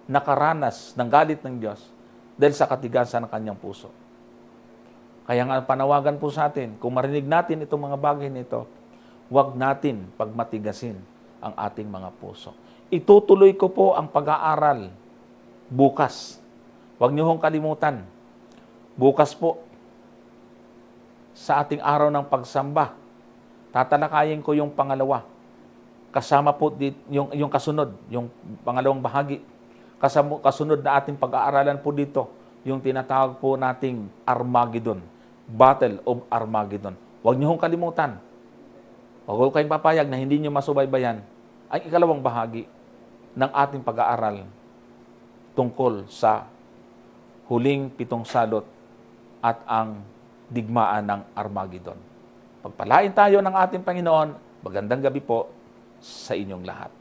nakaranas ng galit ng Diyos dahil sa katigasan ng kanyang puso. Kaya nga panawagan po sa atin, kung marinig natin itong mga bagay nito, huwag natin pagmatigasin ang ating mga puso. Itutuloy ko po ang pag-aaral bukas. Huwag niyo hong kalimutan. Bukas po sa ating araw ng pagsamba, tatalakayin ko yung pangalawa. Kasama po dit, yung, yung kasunod, yung pangalawang bahagi. Kasama, kasunod na ating pag-aaralan po dito, yung tinatawag po nating Armageddon, Battle of Armageddon. Huwag niyo hong kalimutan o huwag kayong papayag na hindi nyo masubaybayan ang ikalawang bahagi ng ating pag-aaral tungkol sa huling pitong salot at ang digmaan ng Armageddon. Pagpalain tayo ng ating Panginoon. Magandang gabi po sa inyong lahat.